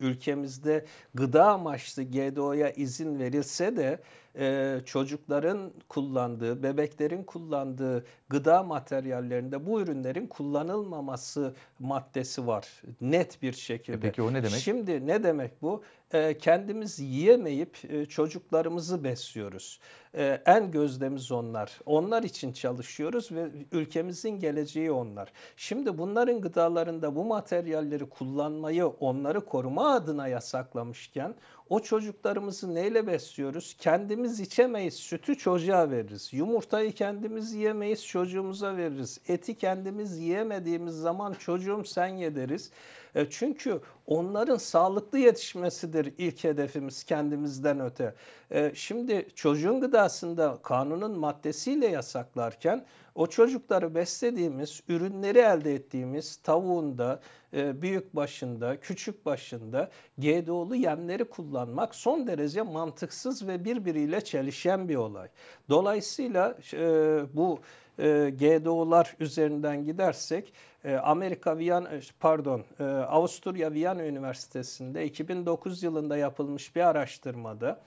ülkemizde gıda amaçlı GDO'ya izin verilse de e, çocukların kullandığı, bebeklerin kullandığı gıda materyallerinde bu ürünlerin kullanılmaması maddesi var net bir şekilde. E peki o ne demek? Şimdi ne demek bu? Ee, kendimiz yiyemeyip e, çocuklarımızı besliyoruz. Ee, en gözdemiz onlar. Onlar için çalışıyoruz ve ülkemizin geleceği onlar. Şimdi bunların gıdalarında bu materyalleri kullanmayı onları koruma adına yasaklamışken o çocuklarımızı neyle besliyoruz? Kendimiz içemeyiz, sütü çocuğa veririz. Yumurtayı kendimiz yiyemeyiz, çocuğumuza veririz. Eti kendimiz yiyemediğimiz zaman çocuğum sen ye deriz. E çünkü onların sağlıklı yetişmesidir ilk hedefimiz kendimizden öte. E şimdi çocuğun gıdasında kanunun maddesiyle yasaklarken o çocukları beslediğimiz, ürünleri elde ettiğimiz tavuğunda, e, büyük başında, küçük başında GDO'lu yemleri kullanmak son derece mantıksız ve birbiriyle çelişen bir olay. Dolayısıyla e, bu e, GDO'lar üzerinden gidersek Amerika Viyan pardon Avusturya Viyana Üniversitesi'nde 2009 yılında yapılmış bir araştırmada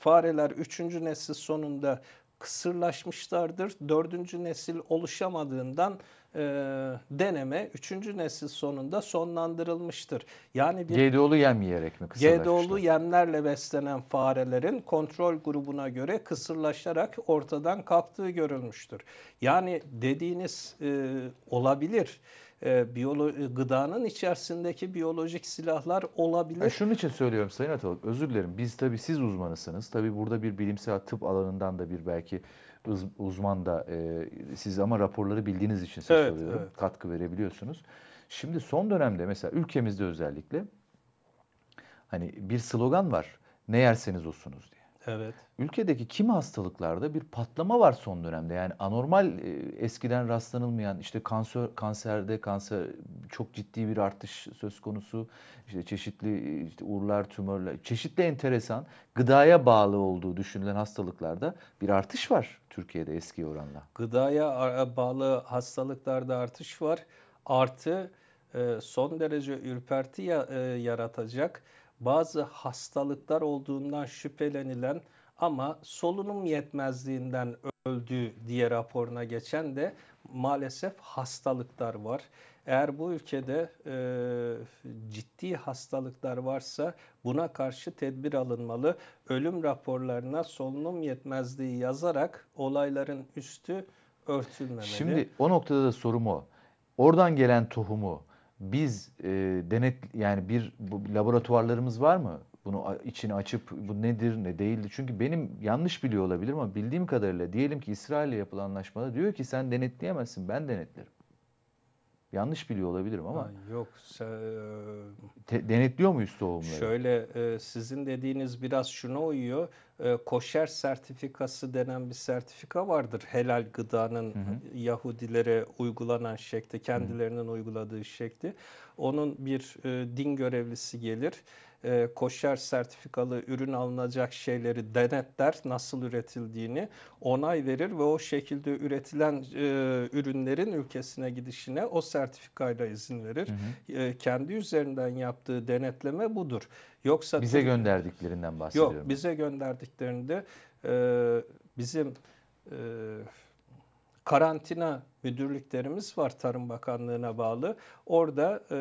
fareler 3. nesil sonunda kısırlaşmışlardır. Dördüncü nesil oluşamadığından e, deneme üçüncü nesil sonunda sonlandırılmıştır. Yani bir GDO'lu yem yiyerek mi kısırlaşmışlar? GDO'lu yemlerle beslenen farelerin kontrol grubuna göre kısırlaşarak ortadan kalktığı görülmüştür. Yani dediğiniz e, olabilir e, biyolo- e, gıdanın içerisindeki biyolojik silahlar olabilir. Yani şunun için söylüyorum Sayın Atalık özür dilerim. Biz tabii siz uzmanısınız. Tabii burada bir bilimsel tıp alanından da bir belki uz- uzman da e, siz ama raporları bildiğiniz için size evet, soruyorum. Evet. Katkı verebiliyorsunuz. Şimdi son dönemde mesela ülkemizde özellikle hani bir slogan var. Ne yerseniz olsunuz. diye. Evet. Ülkedeki kimi hastalıklarda bir patlama var son dönemde. Yani anormal e, eskiden rastlanılmayan işte kanser kanserde kanser çok ciddi bir artış söz konusu. İşte çeşitli işte uğurlar, tümörler, çeşitli enteresan gıdaya bağlı olduğu düşünülen hastalıklarda bir artış var Türkiye'de eski oranla. Gıdaya bağlı hastalıklarda artış var. Artı e, son derece ürperti e, yaratacak bazı hastalıklar olduğundan şüphelenilen ama solunum yetmezliğinden öldü diye raporuna geçen de maalesef hastalıklar var. Eğer bu ülkede e, ciddi hastalıklar varsa buna karşı tedbir alınmalı. Ölüm raporlarına solunum yetmezliği yazarak olayların üstü örtülmemeli. Şimdi o noktada da sorum o. Oradan gelen tohumu biz e, denet yani bir bu, laboratuvarlarımız var mı? Bunu içini açıp bu nedir ne değildir Çünkü benim yanlış biliyor olabilir ama bildiğim kadarıyla diyelim ki İsrail'le yapılan anlaşmada diyor ki sen denetleyemezsin ben denetlerim. Yanlış biliyor olabilirim ama. Ha, yok. Sen, e, te, denetliyor muyuz tohumları? Şöyle e, sizin dediğiniz biraz şuna uyuyor. E, koşer sertifikası denen bir sertifika vardır. Helal gıdanın hı hı. Yahudilere uygulanan şekli, kendilerinin hı hı. uyguladığı şekli. Onun bir e, din görevlisi gelir e, koşer sertifikalı ürün alınacak şeyleri denetler, nasıl üretildiğini onay verir ve o şekilde üretilen e, ürünlerin ülkesine gidişine o sertifikayla izin verir. Hı hı. E, kendi üzerinden yaptığı denetleme budur. Yoksa bize gönderdiklerinden bahsediyorum. Yok, bize gönderdiklerinde e, bizim e, karantina müdürlüklerimiz var Tarım Bakanlığı'na bağlı. Orada e,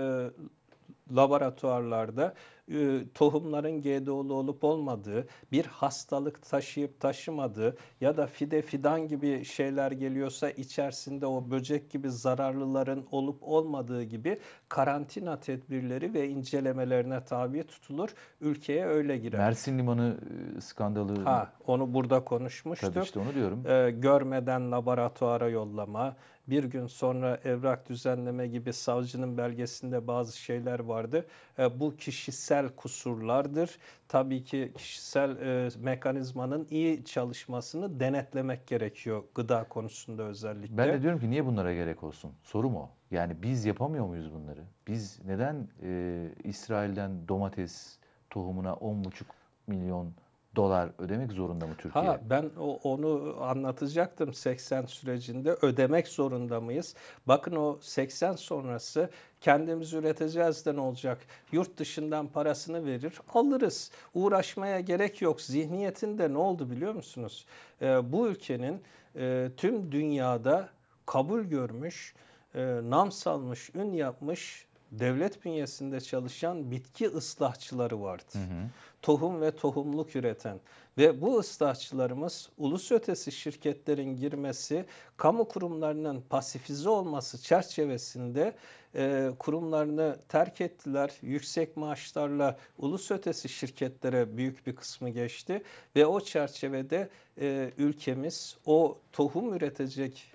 laboratuvarlarda e, tohumların GDO'lu olup olmadığı, bir hastalık taşıyıp taşımadığı ya da fide fidan gibi şeyler geliyorsa içerisinde o böcek gibi zararlıların olup olmadığı gibi karantina tedbirleri ve incelemelerine tabi tutulur. Ülkeye öyle girer. Mersin Limanı e, skandalı. Ha, onu burada konuşmuştuk. Tabii işte onu diyorum. Ee, görmeden laboratuvara yollama, bir gün sonra evrak düzenleme gibi savcının belgesinde bazı şeyler vardı. E, bu kişisel kusurlardır. Tabii ki kişisel e, mekanizmanın iyi çalışmasını denetlemek gerekiyor gıda konusunda özellikle. Ben de diyorum ki niye bunlara gerek olsun? Sorum o. Yani biz yapamıyor muyuz bunları? Biz neden e, İsrail'den domates tohumuna 10,5 milyon dolar ödemek zorunda mı Türkiye? Ha, ben onu anlatacaktım 80 sürecinde ödemek zorunda mıyız? Bakın o 80 sonrası kendimiz üreteceğiz de ne olacak? Yurt dışından parasını verir alırız. Uğraşmaya gerek yok. Zihniyetinde ne oldu biliyor musunuz? Ee, bu ülkenin e, tüm dünyada kabul görmüş, e, nam salmış, ün yapmış devlet bünyesinde çalışan bitki ıslahçıları vardı. Hı hı. Tohum ve tohumluk üreten ve bu ıslahçılarımız ulus ötesi şirketlerin girmesi, kamu kurumlarının pasifize olması çerçevesinde e, kurumlarını terk ettiler. Yüksek maaşlarla ulus ötesi şirketlere büyük bir kısmı geçti ve o çerçevede e, ülkemiz o tohum üretecek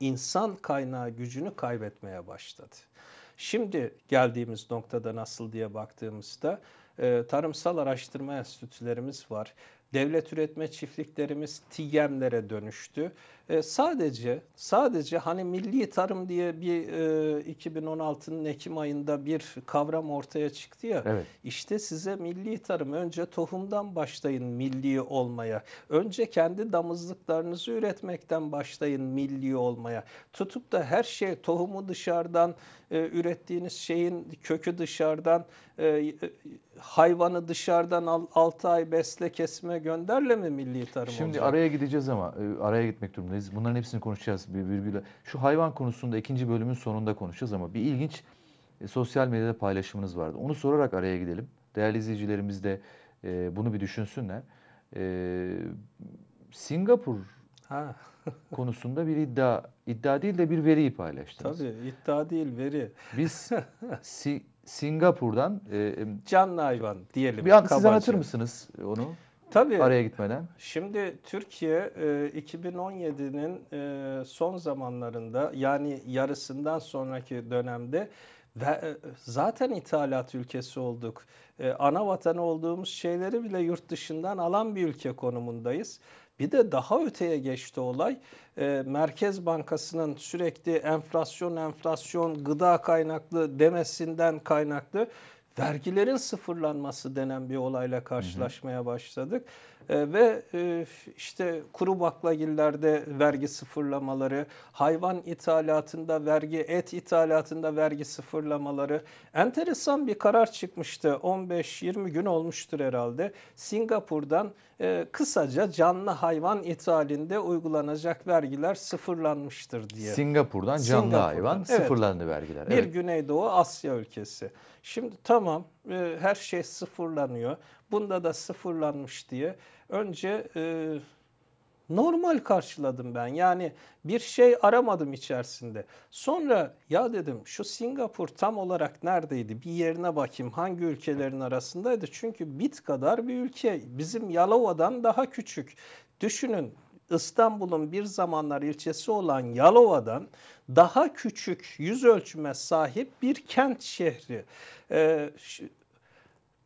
insan kaynağı gücünü kaybetmeye başladı. Şimdi geldiğimiz noktada nasıl diye baktığımızda e, tarımsal araştırma enstitülerimiz var. Devlet üretme çiftliklerimiz TİGEM'lere dönüştü. E, sadece sadece hani milli tarım diye bir e, 2016'nın Ekim ayında bir kavram ortaya çıktı ya. Evet. İşte size milli tarım önce tohumdan başlayın milli olmaya. Önce kendi damızlıklarınızı üretmekten başlayın milli olmaya. Tutup da her şey tohumu dışarıdan e, ürettiğiniz şeyin kökü dışarıdan e, e hayvanı dışarıdan al, 6 ay besle kesime gönderle mi milli tarım Şimdi olacak? araya gideceğiz ama e, araya gitmek durumundayız biz bunların hepsini konuşacağız bir virgüle. Şu hayvan konusunda ikinci bölümün sonunda konuşacağız ama bir ilginç e, sosyal medyada paylaşımınız vardı. Onu sorarak araya gidelim. Değerli izleyicilerimiz de e, bunu bir düşünsünler. E, Singapur ha. konusunda bir iddia, iddia değil de bir veriyi paylaştınız. Tabii iddia değil veri. Biz si Singapur'dan... E, e, Canlı hayvan diyelim. Bir, kabaca. siz anlatır mısınız onu? Tabii. Araya gitmeden. Şimdi Türkiye 2017'nin e, e, son zamanlarında yani yarısından sonraki dönemde ve e, zaten ithalat ülkesi olduk. Ana vatan olduğumuz şeyleri bile yurt dışından alan bir ülke konumundayız. Bir de daha öteye geçti olay. Merkez Bankası'nın sürekli enflasyon enflasyon gıda kaynaklı demesinden kaynaklı vergilerin sıfırlanması denen bir olayla karşılaşmaya başladık. Ee, ve e, işte kuru baklagillerde vergi sıfırlamaları, hayvan ithalatında vergi, et ithalatında vergi sıfırlamaları. Enteresan bir karar çıkmıştı. 15-20 gün olmuştur herhalde. Singapur'dan e, kısaca canlı hayvan ithalinde uygulanacak vergiler sıfırlanmıştır diye. Singapur'dan canlı Singapur'dan, hayvan evet. sıfırlandı vergiler. Bir Güneydoğu Asya ülkesi. Şimdi tamam e, her şey sıfırlanıyor. Bunda da sıfırlanmış diye. Önce e, normal karşıladım ben. Yani bir şey aramadım içerisinde. Sonra ya dedim şu Singapur tam olarak neredeydi? Bir yerine bakayım hangi ülkelerin arasındaydı? Çünkü bit kadar bir ülke. Bizim Yalova'dan daha küçük. Düşünün İstanbul'un bir zamanlar ilçesi olan Yalova'dan daha küçük yüz ölçüme sahip bir kent şehri. Ee,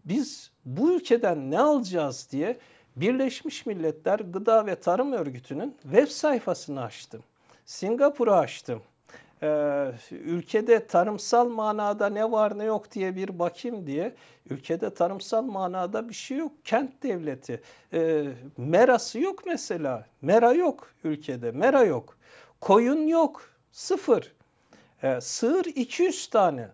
biz bu ülkeden ne alacağız diye Birleşmiş Milletler Gıda ve Tarım Örgütü'nün web sayfasını açtım. Singapur'u açtım. Ee, ülkede tarımsal manada ne var ne yok diye bir bakayım diye ülkede tarımsal manada bir şey yok. Kent devleti e, merası yok mesela. Mera yok ülkede. Mera yok. Koyun yok. Sıfır. E, sığır 200 tane.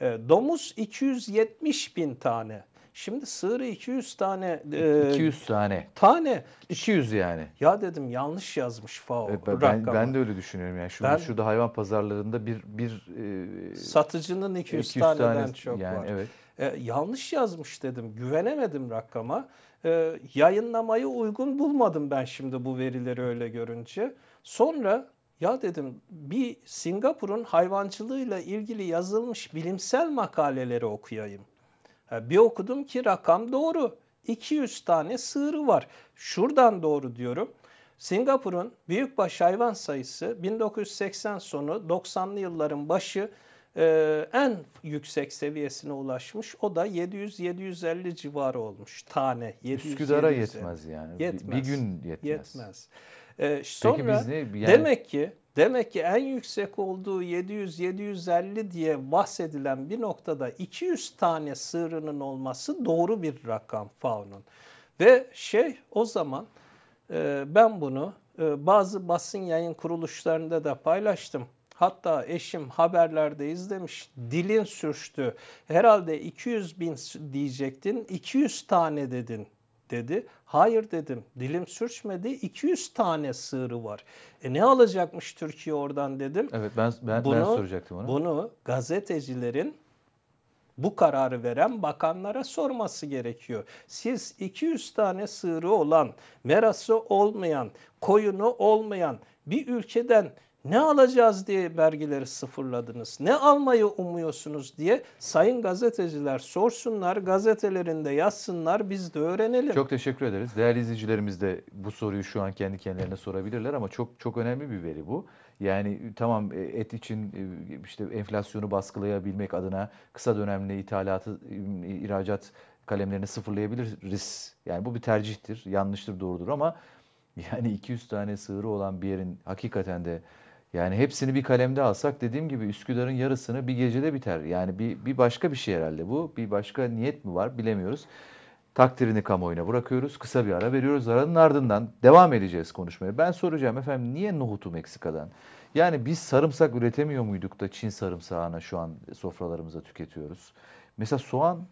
E, domuz 270 bin tane. Şimdi sığırı 200 tane. E, 200 tane. Tane. 200 yani. Ya dedim yanlış yazmış FAO evet, ben, rakamı. Ben de öyle düşünüyorum yani. Şurada, ben, şurada hayvan pazarlarında bir bir e, satıcının 200, 200 taneden tane, çok yani, var. Evet. E, yanlış yazmış dedim. Güvenemedim rakama. E, yayınlamayı uygun bulmadım ben şimdi bu verileri öyle görünce. Sonra ya dedim bir Singapur'un hayvancılığıyla ilgili yazılmış bilimsel makaleleri okuyayım. Bir okudum ki rakam doğru. 200 tane sığırı var. Şuradan doğru diyorum. Singapur'un büyükbaş hayvan sayısı 1980 sonu 90'lı yılların başı e, en yüksek seviyesine ulaşmış. O da 700-750 civarı olmuş tane. 700, Üsküdar'a 750. yetmez yani. Yetmez. Bir gün yetmez. Yetmez. E, sonra Peki biz ne, yani... demek ki Demek ki en yüksek olduğu 700-750 diye bahsedilen bir noktada 200 tane sığırının olması doğru bir rakam faunun Ve şey o zaman e, ben bunu e, bazı basın yayın kuruluşlarında da paylaştım. Hatta eşim haberlerde izlemiş dilin sürçtü. Herhalde 200 bin diyecektin 200 tane dedin dedi. Hayır dedim dilim sürçmedi 200 tane sığırı var. E ne alacakmış Türkiye oradan dedim. Evet ben, ben, bunu, ben soracaktım onu. Bunu gazetecilerin bu kararı veren bakanlara sorması gerekiyor. Siz 200 tane sığırı olan, merası olmayan, koyunu olmayan bir ülkeden ne alacağız diye vergileri sıfırladınız? Ne almayı umuyorsunuz diye sayın gazeteciler sorsunlar, gazetelerinde yazsınlar, biz de öğrenelim. Çok teşekkür ederiz. Değerli izleyicilerimiz de bu soruyu şu an kendi kendilerine sorabilirler ama çok çok önemli bir veri bu. Yani e, tamam e, et için e, işte enflasyonu baskılayabilmek adına kısa dönemli ithalatı ihracat kalemlerini sıfırlayabiliriz. Yani bu bir tercihtir, yanlıştır, doğrudur ama yani 200 tane sığırı olan bir yerin hakikaten de yani hepsini bir kalemde alsak dediğim gibi Üsküdar'ın yarısını bir gecede biter. Yani bir, bir başka bir şey herhalde bu. Bir başka niyet mi var bilemiyoruz. Takdirini kamuoyuna bırakıyoruz. Kısa bir ara veriyoruz. Aranın ardından devam edeceğiz konuşmaya. Ben soracağım efendim niye nohutu Meksika'dan? Yani biz sarımsak üretemiyor muyduk da Çin sarımsağına şu an sofralarımıza tüketiyoruz? Mesela soğan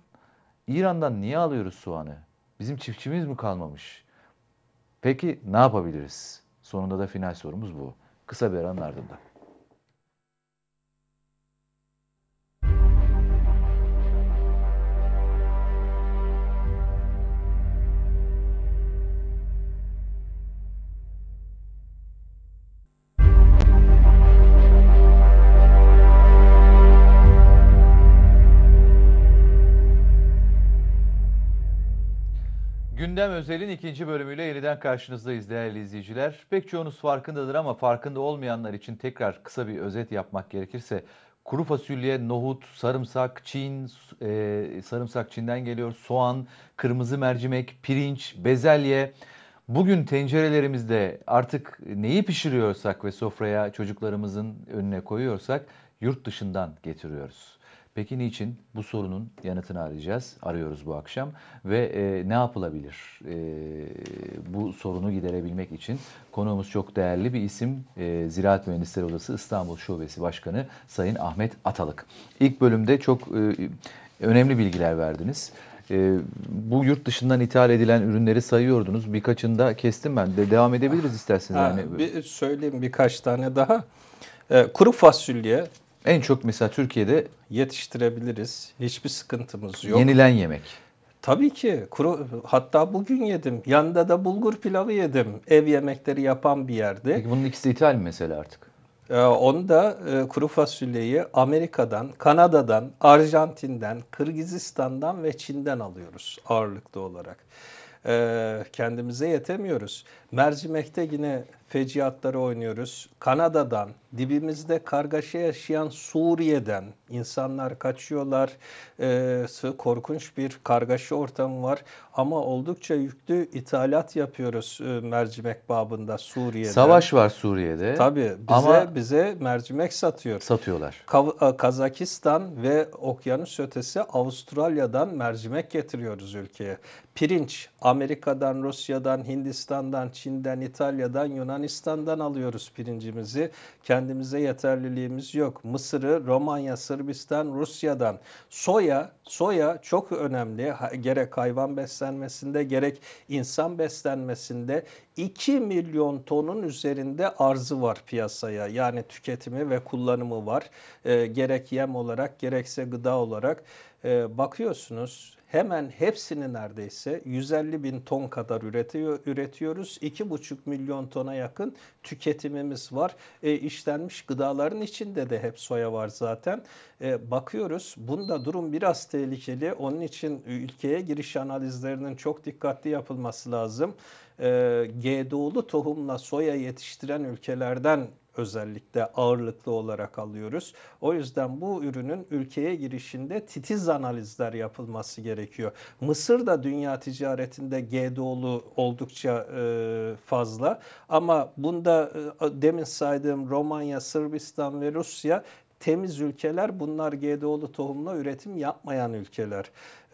İran'dan niye alıyoruz soğanı? Bizim çiftçimiz mi kalmamış? Peki ne yapabiliriz? Sonunda da final sorumuz bu kısa bir aranın ardından. Gündem Özel'in ikinci bölümüyle yeniden karşınızdayız değerli izleyiciler. Pek çoğunuz farkındadır ama farkında olmayanlar için tekrar kısa bir özet yapmak gerekirse kuru fasulye, nohut, sarımsak, çin, e, sarımsak Çin'den geliyor, soğan, kırmızı mercimek, pirinç, bezelye. Bugün tencerelerimizde artık neyi pişiriyorsak ve sofraya çocuklarımızın önüne koyuyorsak yurt dışından getiriyoruz. Peki niçin? Bu sorunun yanıtını arayacağız. Arıyoruz bu akşam ve e, ne yapılabilir e, bu sorunu giderebilmek için? Konuğumuz çok değerli bir isim. E, Ziraat Mühendisleri Odası İstanbul Şubesi Başkanı Sayın Ahmet Atalık. İlk bölümde çok e, önemli bilgiler verdiniz. E, bu yurt dışından ithal edilen ürünleri sayıyordunuz. Birkaçını da kestim ben. De, devam edebiliriz isterseniz. Ha, yani. Bir söyleyeyim birkaç tane daha. E, kuru fasulye, en çok mesela Türkiye'de yetiştirebiliriz. Hiçbir sıkıntımız yok. Yenilen yemek. Tabii ki. Kuru, hatta bugün yedim. Yanında da bulgur pilavı yedim. Ev yemekleri yapan bir yerde. Peki bunun ikisi ithal mi mesela artık? Ee, onu da e, kuru fasulyeyi Amerika'dan, Kanada'dan, Arjantin'den, Kırgızistan'dan ve Çin'den alıyoruz ağırlıklı olarak. Ee, kendimize yetemiyoruz. Mercimek'te yine feciatları oynuyoruz. Kanada'dan, dibimizde kargaşa yaşayan Suriye'den insanlar kaçıyorlar. Ee, korkunç bir kargaşa ortamı var ama oldukça yüklü ithalat yapıyoruz e, mercimek babında Suriye'de. Savaş var Suriye'de. Tabii bize ama bize mercimek satıyor. Satıyorlar. Kav- e, Kazakistan ve okyanus ötesi Avustralya'dan mercimek getiriyoruz ülkeye. Pirinç Amerika'dan, Rusya'dan, Hindistan'dan, Çin'den, İtalya'dan, Yunan Yunanistan'dan alıyoruz pirincimizi. Kendimize yeterliliğimiz yok. Mısır'ı Romanya, Sırbistan, Rusya'dan. Soya, soya çok önemli. Gerek hayvan beslenmesinde gerek insan beslenmesinde 2 milyon tonun üzerinde arzı var piyasaya. Yani tüketimi ve kullanımı var. E, gerek yem olarak gerekse gıda olarak e, bakıyorsunuz hemen hepsini neredeyse 150 bin ton kadar üretiyor, üretiyoruz. 2,5 milyon tona yakın tüketimimiz var. E, işlenmiş gıdaların içinde de hep soya var zaten. E, bakıyoruz bunda durum biraz tehlikeli. Onun için ülkeye giriş analizlerinin çok dikkatli yapılması lazım. E, GDO'lu tohumla soya yetiştiren ülkelerden özellikle ağırlıklı olarak alıyoruz. O yüzden bu ürünün ülkeye girişinde titiz analizler yapılması gerekiyor. Mısır da dünya ticaretinde GDO'lu oldukça e, fazla ama bunda e, demin saydığım Romanya, Sırbistan ve Rusya temiz ülkeler bunlar GDO'lu tohumla üretim yapmayan ülkeler.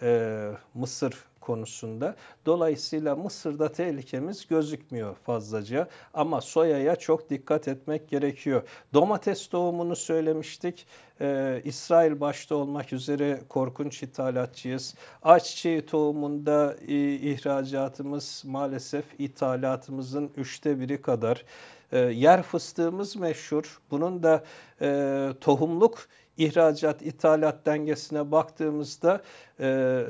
E, Mısır konusunda. Dolayısıyla Mısır'da tehlikemiz gözükmüyor fazlaca ama soyaya çok dikkat etmek gerekiyor. Domates tohumunu söylemiştik. Ee, İsrail başta olmak üzere korkunç ithalatçıyız. Ayçiçeği tohumunda e, ihracatımız maalesef ithalatımızın üçte biri kadar. E, yer fıstığımız meşhur. Bunun da e, tohumluk ihracat ithalat dengesine baktığımızda e,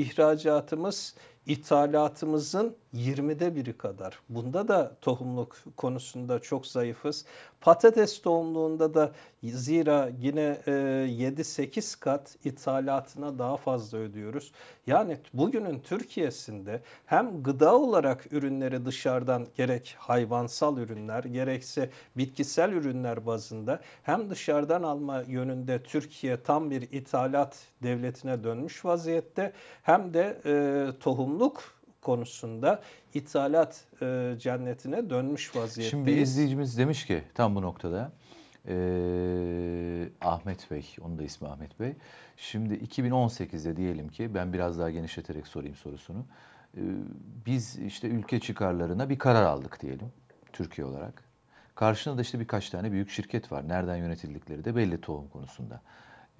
ihracatımız ithalatımızın 20'de biri kadar. Bunda da tohumluk konusunda çok zayıfız. Patates tohumluğunda da zira yine 7-8 e, kat ithalatına daha fazla ödüyoruz. Yani bugünün Türkiye'sinde hem gıda olarak ürünleri dışarıdan gerek hayvansal ürünler gerekse bitkisel ürünler bazında hem dışarıdan alma yönünde Türkiye tam bir ithalat devletine dönmüş vaziyette hem de e, tohumluk konusunda ithalat e, cennetine dönmüş vaziyetteyiz. Şimdi bir izleyicimiz demiş ki tam bu noktada e, Ahmet Bey, onun da ismi Ahmet Bey. Şimdi 2018'de diyelim ki ben biraz daha genişleterek sorayım sorusunu. E, biz işte ülke çıkarlarına bir karar aldık diyelim Türkiye olarak. Karşında da işte birkaç tane büyük şirket var. Nereden yönetildikleri de belli tohum konusunda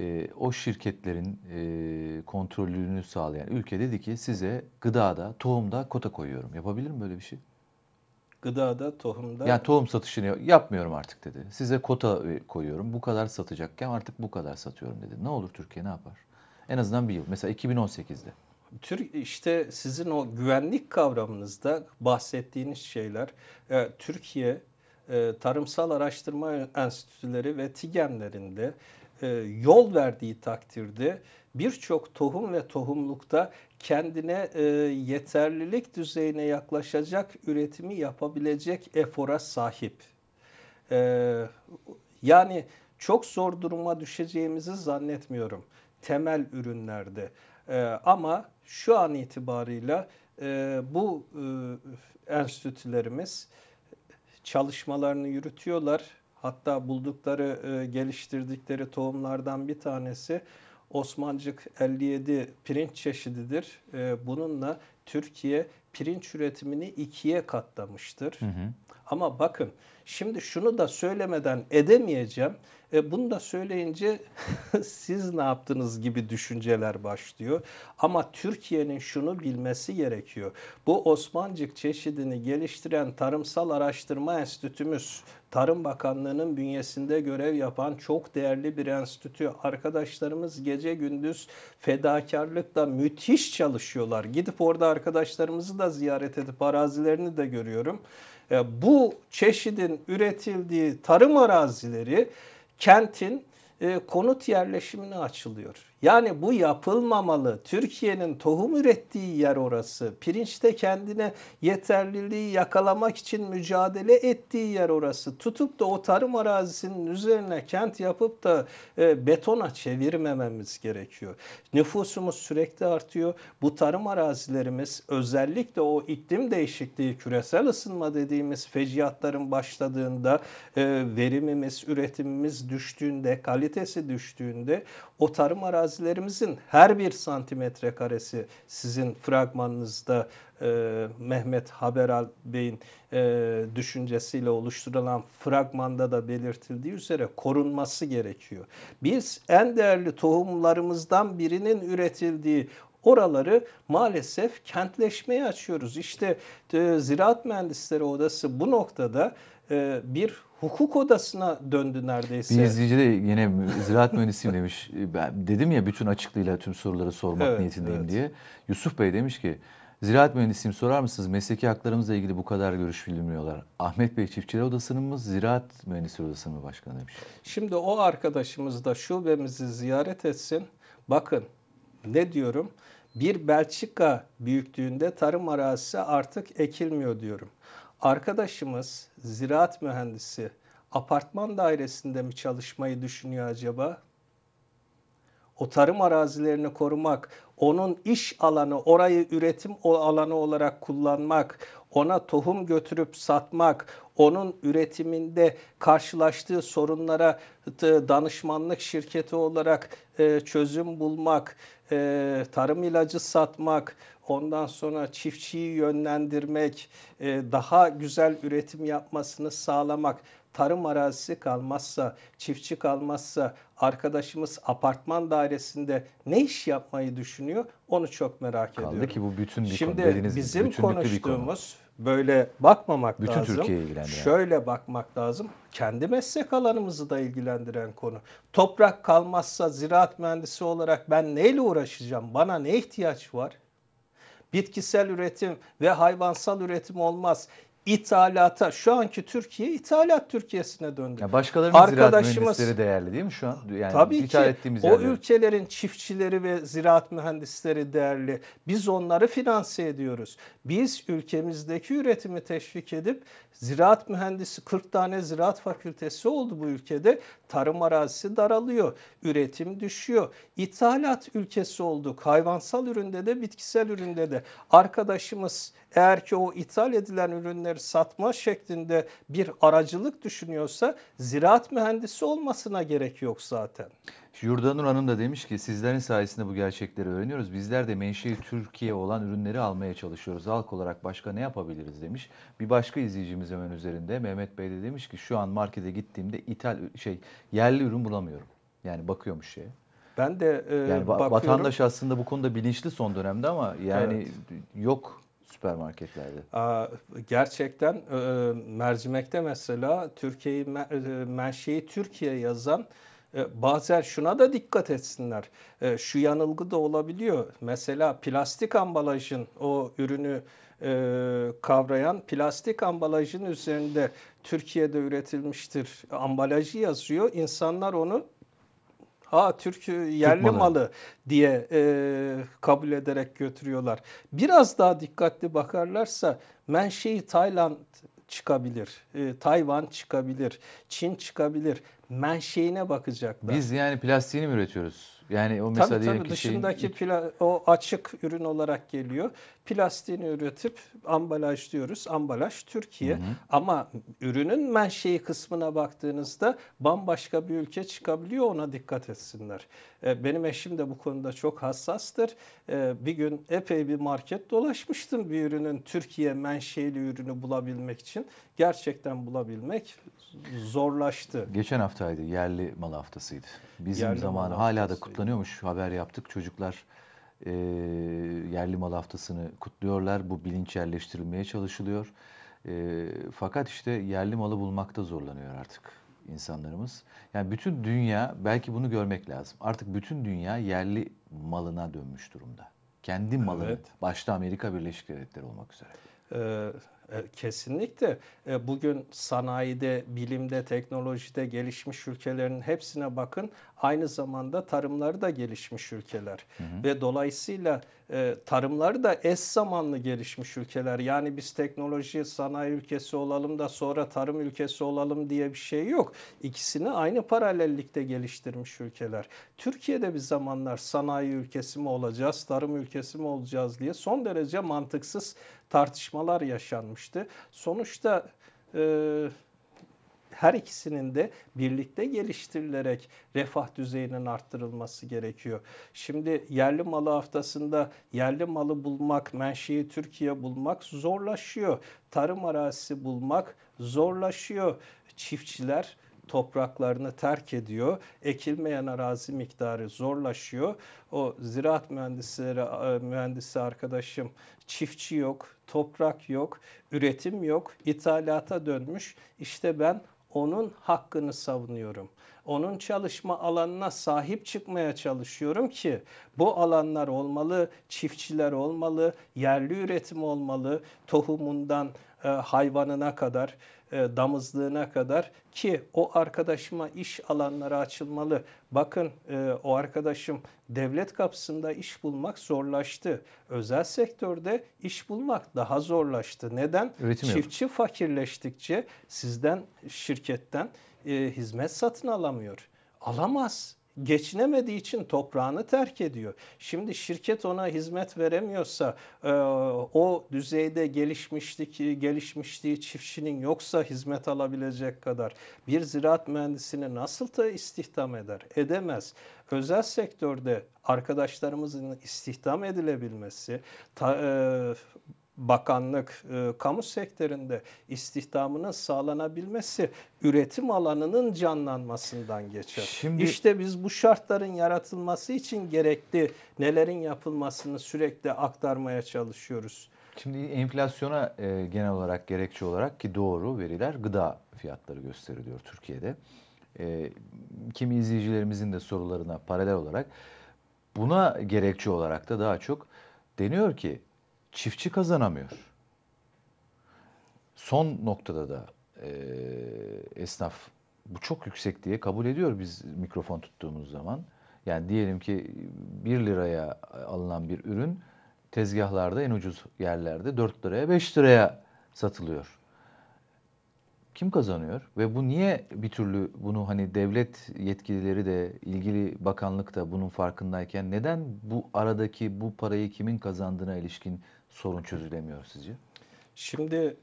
e, o şirketlerin e, kontrolünü sağlayan ülke dedi ki size gıdada, tohumda kota koyuyorum. Yapabilir mi böyle bir şey? Gıdada, tohumda... Yani tohum satışını yapmıyorum artık dedi. Size kota e, koyuyorum. Bu kadar satacakken artık bu kadar satıyorum dedi. Ne olur Türkiye ne yapar? En azından bir yıl. Mesela 2018'de. Türk işte sizin o güvenlik kavramınızda bahsettiğiniz şeyler e, Türkiye e, Tarımsal Araştırma Enstitüleri ve TİGEM'lerinde e, yol verdiği takdirde birçok tohum ve tohumlukta kendine e, yeterlilik düzeyine yaklaşacak üretimi yapabilecek efora sahip. E, yani çok zor duruma düşeceğimizi zannetmiyorum temel ürünlerde. E, ama şu an itibarıyla e, bu e, enstitülerimiz çalışmalarını yürütüyorlar Hatta buldukları, e, geliştirdikleri tohumlardan bir tanesi Osmancık 57 pirinç çeşididir. E, bununla Türkiye pirinç üretimini ikiye katlamıştır. Hı hı. Ama bakın Şimdi şunu da söylemeden edemeyeceğim. E, bunu da söyleyince siz ne yaptınız gibi düşünceler başlıyor. Ama Türkiye'nin şunu bilmesi gerekiyor. Bu Osmancık çeşidini geliştiren Tarımsal Araştırma Enstitümüz Tarım Bakanlığı'nın bünyesinde görev yapan çok değerli bir enstitü. Arkadaşlarımız gece gündüz fedakarlıkla müthiş çalışıyorlar. Gidip orada arkadaşlarımızı da ziyaret edip arazilerini de görüyorum. E, bu çeşidin üretildiği tarım arazileri kentin e, konut yerleşimine açılıyor. Yani bu yapılmamalı. Türkiye'nin tohum ürettiği yer orası. Pirinçte kendine yeterliliği yakalamak için mücadele ettiği yer orası. Tutup da o tarım arazisinin üzerine kent yapıp da e, betona çevirmememiz gerekiyor. Nüfusumuz sürekli artıyor. Bu tarım arazilerimiz özellikle o iklim değişikliği, küresel ısınma dediğimiz feciatların başladığında e, verimimiz, üretimimiz düştüğünde, kalitesi düştüğünde o tarım arazilerimizin her bir santimetre karesi sizin fragmanınızda e, Mehmet Haberal Bey'in e, düşüncesiyle oluşturulan fragmanda da belirtildiği üzere korunması gerekiyor. Biz en değerli tohumlarımızdan birinin üretildiği Oraları maalesef kentleşmeye açıyoruz. İşte e, Ziraat Mühendisleri Odası bu noktada e, bir hukuk odasına döndü neredeyse. Bir izleyici de yine ziraat mühendisiyim demiş. Ben dedim ya bütün açıklığıyla tüm soruları sormak evet, niyetindeyim evet. diye. Yusuf Bey demiş ki Ziraat mühendisiyim sorar mısınız mesleki haklarımızla ilgili bu kadar görüş bilmiyorlar. Ahmet Bey Çiftçiler Odası'nın mı Ziraat Mühendisleri Odası'nın mı başkanı demiş. Şimdi o arkadaşımız da şubemizi ziyaret etsin. Bakın ne diyorum bir Belçika büyüklüğünde tarım arazisi artık ekilmiyor diyorum. Arkadaşımız ziraat mühendisi apartman dairesinde mi çalışmayı düşünüyor acaba? O tarım arazilerini korumak, onun iş alanı, orayı üretim alanı olarak kullanmak, ona tohum götürüp satmak, onun üretiminde karşılaştığı sorunlara ıı, danışmanlık şirketi olarak ıı, çözüm bulmak, e, tarım ilacı satmak, ondan sonra çiftçiyi yönlendirmek, e, daha güzel üretim yapmasını sağlamak tarım arazisi kalmazsa, çiftçi kalmazsa arkadaşımız apartman dairesinde ne iş yapmayı düşünüyor? Onu çok merak Kaldı ediyorum. Kaldı ki bu bütün bir Şimdi konu, bizim konuştuğumuz bir konu böyle bakmamak Bütün lazım. Bütün Türkiye'yi Şöyle bakmak lazım. Kendi meslek alanımızı da ilgilendiren konu. Toprak kalmazsa ziraat mühendisi olarak ben neyle uğraşacağım? Bana ne ihtiyaç var? Bitkisel üretim ve hayvansal üretim olmaz ithalata şu anki Türkiye ithalat Türkiye'sine döndü. Yani başkalarının Arkadaşımız, ziraat mühendisleri değerli değil mi şu an? Yani tabii ki ettiğimiz o yerler. ülkelerin çiftçileri ve ziraat mühendisleri değerli. Biz onları finanse ediyoruz. Biz ülkemizdeki üretimi teşvik edip ziraat mühendisi 40 tane ziraat fakültesi oldu bu ülkede. Tarım arazisi daralıyor. Üretim düşüyor. İthalat ülkesi olduk. Hayvansal üründe de bitkisel üründe de. Arkadaşımız eğer ki o ithal edilen ürünleri satma şeklinde bir aracılık düşünüyorsa ziraat mühendisi olmasına gerek yok zaten. Yurdanur Hanım da demiş ki sizlerin sayesinde bu gerçekleri öğreniyoruz. Bizler de menşei Türkiye olan ürünleri almaya çalışıyoruz. Halk olarak başka ne yapabiliriz demiş. Bir başka izleyicimiz hemen üzerinde Mehmet Bey de demiş ki şu an markete gittiğimde ithal şey yerli ürün bulamıyorum. Yani bakıyormuş şeye. Ben de e, yani ba- bakıyorum. Vatandaş aslında bu konuda bilinçli son dönemde ama yani evet. yok süpermarketlerde? gerçekten e, e, mercimekte mesela Türkiye'yi e, menşei Türkiye yazan bazen şuna da dikkat etsinler. Şu yanılgı da olabiliyor. Mesela plastik ambalajın o ürünü kavrayan plastik ambalajın üzerinde Türkiye'de üretilmiştir ambalajı yazıyor. İnsanlar onu Aa e, Türk yerli Türk malı. malı diye e, kabul ederek götürüyorlar. Biraz daha dikkatli bakarlarsa menşei Tayland çıkabilir, e, Tayvan çıkabilir, Çin çıkabilir. Menşeine bakacaklar. Biz yani plastiğini mi üretiyoruz? Yani o mesela tabii, tabii, şey- dışındaki şeyin... pla- o açık ürün olarak geliyor. Plastiğini üretip ambalajlıyoruz, Ambalaj Türkiye. Hı hı. Ama ürünün menşei kısmına baktığınızda bambaşka bir ülke çıkabiliyor. Ona dikkat etsinler. Ee, benim eşim de bu konuda çok hassastır. Ee, bir gün epey bir market dolaşmıştım bir ürünün Türkiye menşeli ürünü bulabilmek için. Gerçekten bulabilmek zorlaştı. Geçen haftaydı yerli mal haftasıydı. Bizim yerli zamanı hala da kutlanıyormuş haber yaptık. Çocuklar e, yerli mal haftasını kutluyorlar. Bu bilinç yerleştirilmeye çalışılıyor. E, fakat işte yerli malı bulmakta zorlanıyor artık insanlarımız. Yani bütün dünya belki bunu görmek lazım. Artık bütün dünya yerli malına dönmüş durumda. Kendi malı. evet. başta Amerika Birleşik Devletleri olmak üzere. Ee, e, kesinlikle e, bugün sanayide, bilimde, teknolojide gelişmiş ülkelerin hepsine bakın. Aynı zamanda tarımları da gelişmiş ülkeler hı hı. ve dolayısıyla e, tarımları da es zamanlı gelişmiş ülkeler. Yani biz teknoloji sanayi ülkesi olalım da sonra tarım ülkesi olalım diye bir şey yok. İkisini aynı paralellikte geliştirmiş ülkeler. Türkiye'de bir zamanlar sanayi ülkesi mi olacağız, tarım ülkesi mi olacağız diye son derece mantıksız tartışmalar yaşanmıştı. Sonuçta e, her ikisinin de birlikte geliştirilerek refah düzeyinin arttırılması gerekiyor. Şimdi yerli malı haftasında yerli malı bulmak, menşei Türkiye bulmak zorlaşıyor. Tarım arazisi bulmak zorlaşıyor. Çiftçiler topraklarını terk ediyor. Ekilmeyen arazi miktarı zorlaşıyor. O ziraat mühendisleri mühendisi arkadaşım çiftçi yok, toprak yok, üretim yok, ithalata dönmüş. İşte ben onun hakkını savunuyorum. Onun çalışma alanına sahip çıkmaya çalışıyorum ki bu alanlar olmalı, çiftçiler olmalı, yerli üretim olmalı, tohumundan e, hayvanına kadar e, damızlığına kadar ki o arkadaşıma iş alanları açılmalı. Bakın e, o arkadaşım devlet kapısında iş bulmak zorlaştı. Özel sektörde iş bulmak daha zorlaştı. Neden? Üretim Çiftçi yok. fakirleştikçe sizden şirketten e, hizmet satın alamıyor. Alamaz geçinemediği için toprağını terk ediyor. Şimdi şirket ona hizmet veremiyorsa e, o düzeyde gelişmişlik gelişmişliği çiftçinin yoksa hizmet alabilecek kadar bir ziraat mühendisini nasıl da istihdam eder? Edemez. Özel sektörde arkadaşlarımızın istihdam edilebilmesi, ta, e, bakanlık e, kamu sektöründe istihdamının sağlanabilmesi üretim alanının canlanmasından geçer. Şimdi, işte biz bu şartların yaratılması için gerekli nelerin yapılmasını sürekli aktarmaya çalışıyoruz. Şimdi enflasyona e, genel olarak gerekçe olarak ki doğru veriler gıda fiyatları gösteriliyor Türkiye'de. E, kimi izleyicilerimizin de sorularına paralel olarak buna gerekçe olarak da daha çok deniyor ki çiftçi kazanamıyor. Son noktada da e, esnaf bu çok yüksek diye kabul ediyor biz mikrofon tuttuğumuz zaman. Yani diyelim ki 1 liraya alınan bir ürün tezgahlarda en ucuz yerlerde 4 liraya 5 liraya satılıyor. Kim kazanıyor ve bu niye bir türlü bunu hani devlet yetkilileri de ilgili bakanlık da bunun farkındayken neden bu aradaki bu parayı kimin kazandığına ilişkin sorun çözülemiyor sizce? Şimdi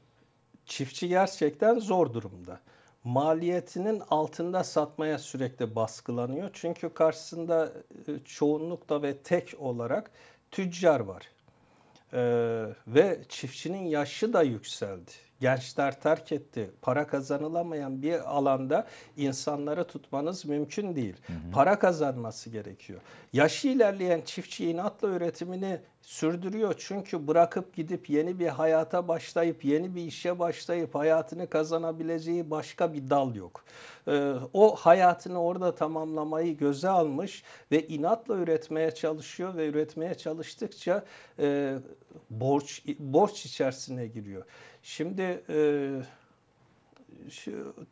çiftçi gerçekten zor durumda. Maliyetinin altında satmaya sürekli baskılanıyor. Çünkü karşısında e, çoğunlukta ve tek olarak tüccar var. Ee, ve çiftçinin yaşı da yükseldi gençler terk etti. Para kazanılamayan bir alanda insanları tutmanız mümkün değil. Hı hı. Para kazanması gerekiyor. Yaşı ilerleyen çiftçi inatla üretimini sürdürüyor. Çünkü bırakıp gidip yeni bir hayata başlayıp yeni bir işe başlayıp hayatını kazanabileceği başka bir dal yok. Ee, o hayatını orada tamamlamayı göze almış ve inatla üretmeye çalışıyor ve üretmeye çalıştıkça e, borç borç içerisine giriyor. Şimdi e,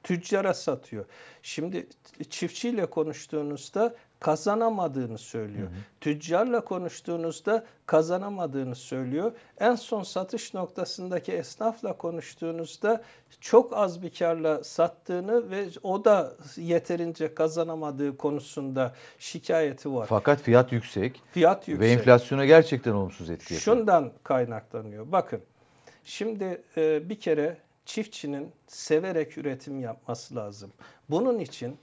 tüccara satıyor. Şimdi çiftçiyle konuştuğunuzda kazanamadığını söylüyor. Hı hı. Tüccarla konuştuğunuzda kazanamadığını söylüyor. En son satış noktasındaki esnafla konuştuğunuzda çok az bir karla sattığını ve o da yeterince kazanamadığı konusunda şikayeti var. Fakat fiyat yüksek. Fiyat yüksek. Ve enflasyona gerçekten olumsuz etki yapıyor. Şundan kaynaklanıyor. Bakın Şimdi e, bir kere çiftçinin severek üretim yapması lazım. Bunun için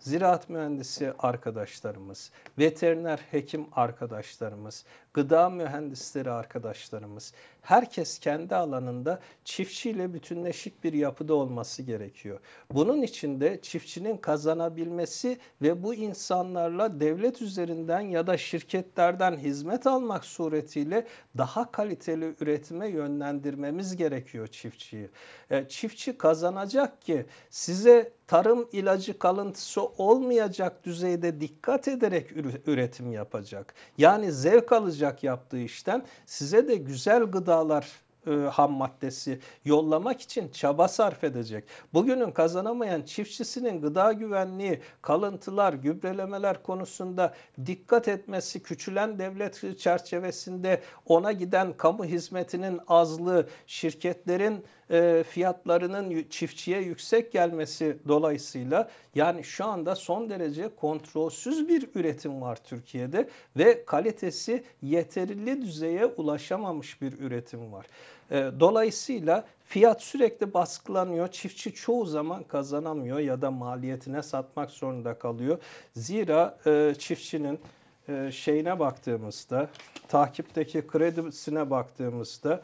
ziraat mühendisi arkadaşlarımız, veteriner hekim arkadaşlarımız gıda mühendisleri arkadaşlarımız. Herkes kendi alanında çiftçiyle bütünleşik bir yapıda olması gerekiyor. Bunun için de çiftçinin kazanabilmesi ve bu insanlarla devlet üzerinden ya da şirketlerden hizmet almak suretiyle daha kaliteli üretime yönlendirmemiz gerekiyor çiftçiyi. E, çiftçi kazanacak ki size tarım ilacı kalıntısı olmayacak düzeyde dikkat ederek üretim yapacak. Yani zevk alacak çıkacak yaptığı işten. Size de güzel gıdalar e, ham maddesi yollamak için çaba sarf edecek. Bugünün kazanamayan çiftçisinin gıda güvenliği, kalıntılar, gübrelemeler konusunda dikkat etmesi, küçülen devlet çerçevesinde ona giden kamu hizmetinin azlığı, şirketlerin e, fiyatlarının çiftçiye yüksek gelmesi dolayısıyla yani şu anda son derece kontrolsüz bir üretim var Türkiye'de ve kalitesi yeterli düzeye ulaşamamış bir üretim var. E, dolayısıyla fiyat sürekli baskılanıyor. Çiftçi çoğu zaman kazanamıyor ya da maliyetine satmak zorunda kalıyor. Zira e, çiftçinin e, şeyine baktığımızda, takipteki kredisine baktığımızda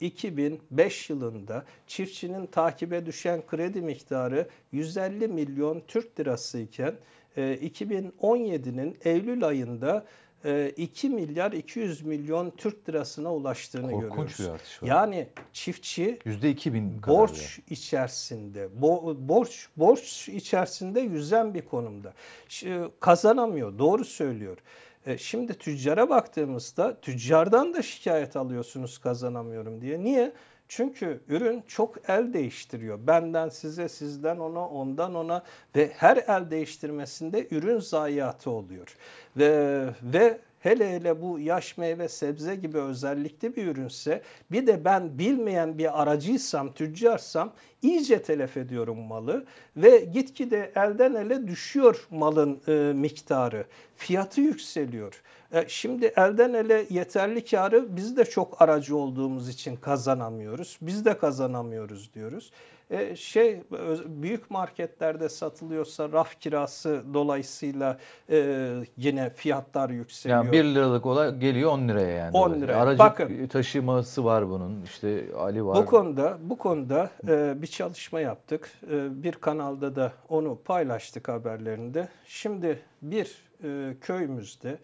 2005 ee, yılında çiftçinin takibe düşen kredi miktarı 150 milyon Türk lirası iken 2017'nin e, Eylül ayında 2 e, milyar 200 milyon Türk lirasına ulaştığını Korkunç görüyoruz. Bir artış var. Yani çiftçi %2000 borç yani. içerisinde borç borç içerisinde yüzen bir konumda. Kazanamıyor. Doğru söylüyor. E, şimdi tüccara baktığımızda tüccardan da şikayet alıyorsunuz kazanamıyorum diye. Niye? Çünkü ürün çok el değiştiriyor. Benden size, sizden ona, ondan ona ve her el değiştirmesinde ürün zayiatı oluyor. Ve, ve hele hele bu yaş meyve sebze gibi özellikli bir ürünse bir de ben bilmeyen bir aracıysam, tüccarsam iyice telef ediyorum malı ve gitgide elden ele düşüyor malın e, miktarı. Fiyatı yükseliyor. E, şimdi elden ele yeterli karı biz de çok aracı olduğumuz için kazanamıyoruz. Biz de kazanamıyoruz diyoruz. E, şey büyük marketlerde satılıyorsa raf kirası dolayısıyla e, yine fiyatlar yükseliyor. Yani 1 liralık olay geliyor 10 liraya yani. 10 liraya. Aracı Bakın, taşıması var bunun işte Ali var. Bu konuda bu konuda e, bir çalışma yaptık. E, bir kanalda da onu paylaştık haberlerinde. Şimdi bir e, köyümüzde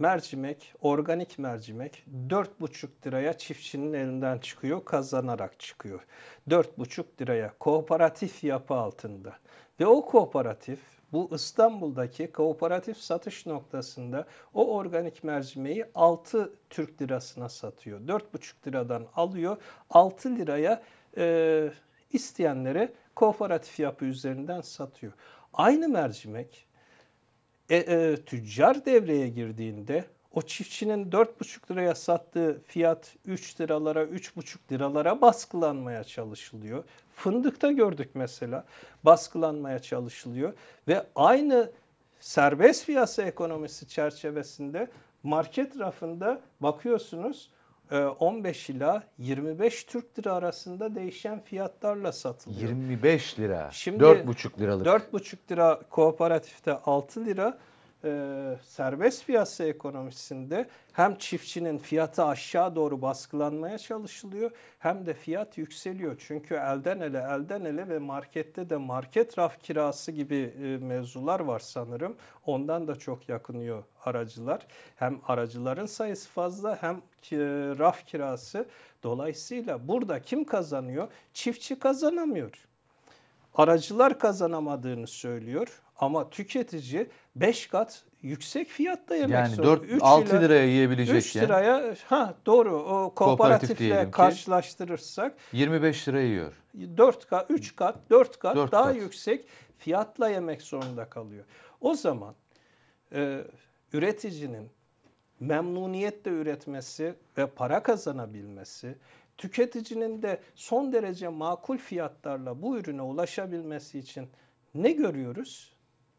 mercimek, organik mercimek 4,5 liraya çiftçinin elinden çıkıyor, kazanarak çıkıyor. 4,5 liraya kooperatif yapı altında. Ve o kooperatif bu İstanbul'daki kooperatif satış noktasında o organik mercimeği 6 Türk lirasına satıyor. 4,5 liradan alıyor, 6 liraya e, isteyenlere kooperatif yapı üzerinden satıyor. Aynı mercimek e, e, tüccar devreye girdiğinde o çiftçinin 4,5 liraya sattığı fiyat 3 liralara, 3,5 liralara baskılanmaya çalışılıyor. Fındıkta gördük mesela baskılanmaya çalışılıyor ve aynı serbest piyasa ekonomisi çerçevesinde market rafında bakıyorsunuz 15 ee, ila 25 Türk lira arasında değişen fiyatlarla satılıyor. 25 lira. Şimdi 4,5 liralık. 4,5 lira kooperatifte 6 lira e, serbest piyasa ekonomisinde hem çiftçinin fiyatı aşağı doğru baskılanmaya çalışılıyor hem de fiyat yükseliyor. Çünkü elden ele elden ele ve markette de market raf kirası gibi e, mevzular var sanırım. Ondan da çok yakınıyor aracılar. Hem aracıların sayısı fazla hem e, raf kirası. Dolayısıyla burada kim kazanıyor? Çiftçi kazanamıyor aracılar kazanamadığını söylüyor ama tüketici 5 kat yüksek fiyatta yemek yani zorunda. 4 3 6 liraya yiyebilecek 3 yani. liraya ha doğru o kooperatifle Kooperatif karşılaştırırsak 25 liraya yiyor. 4 kat 3 kat 4 kat 4 daha kat. yüksek fiyatla yemek zorunda kalıyor. O zaman e, üreticinin memnuniyetle üretmesi ve para kazanabilmesi tüketicinin de son derece makul fiyatlarla bu ürüne ulaşabilmesi için ne görüyoruz?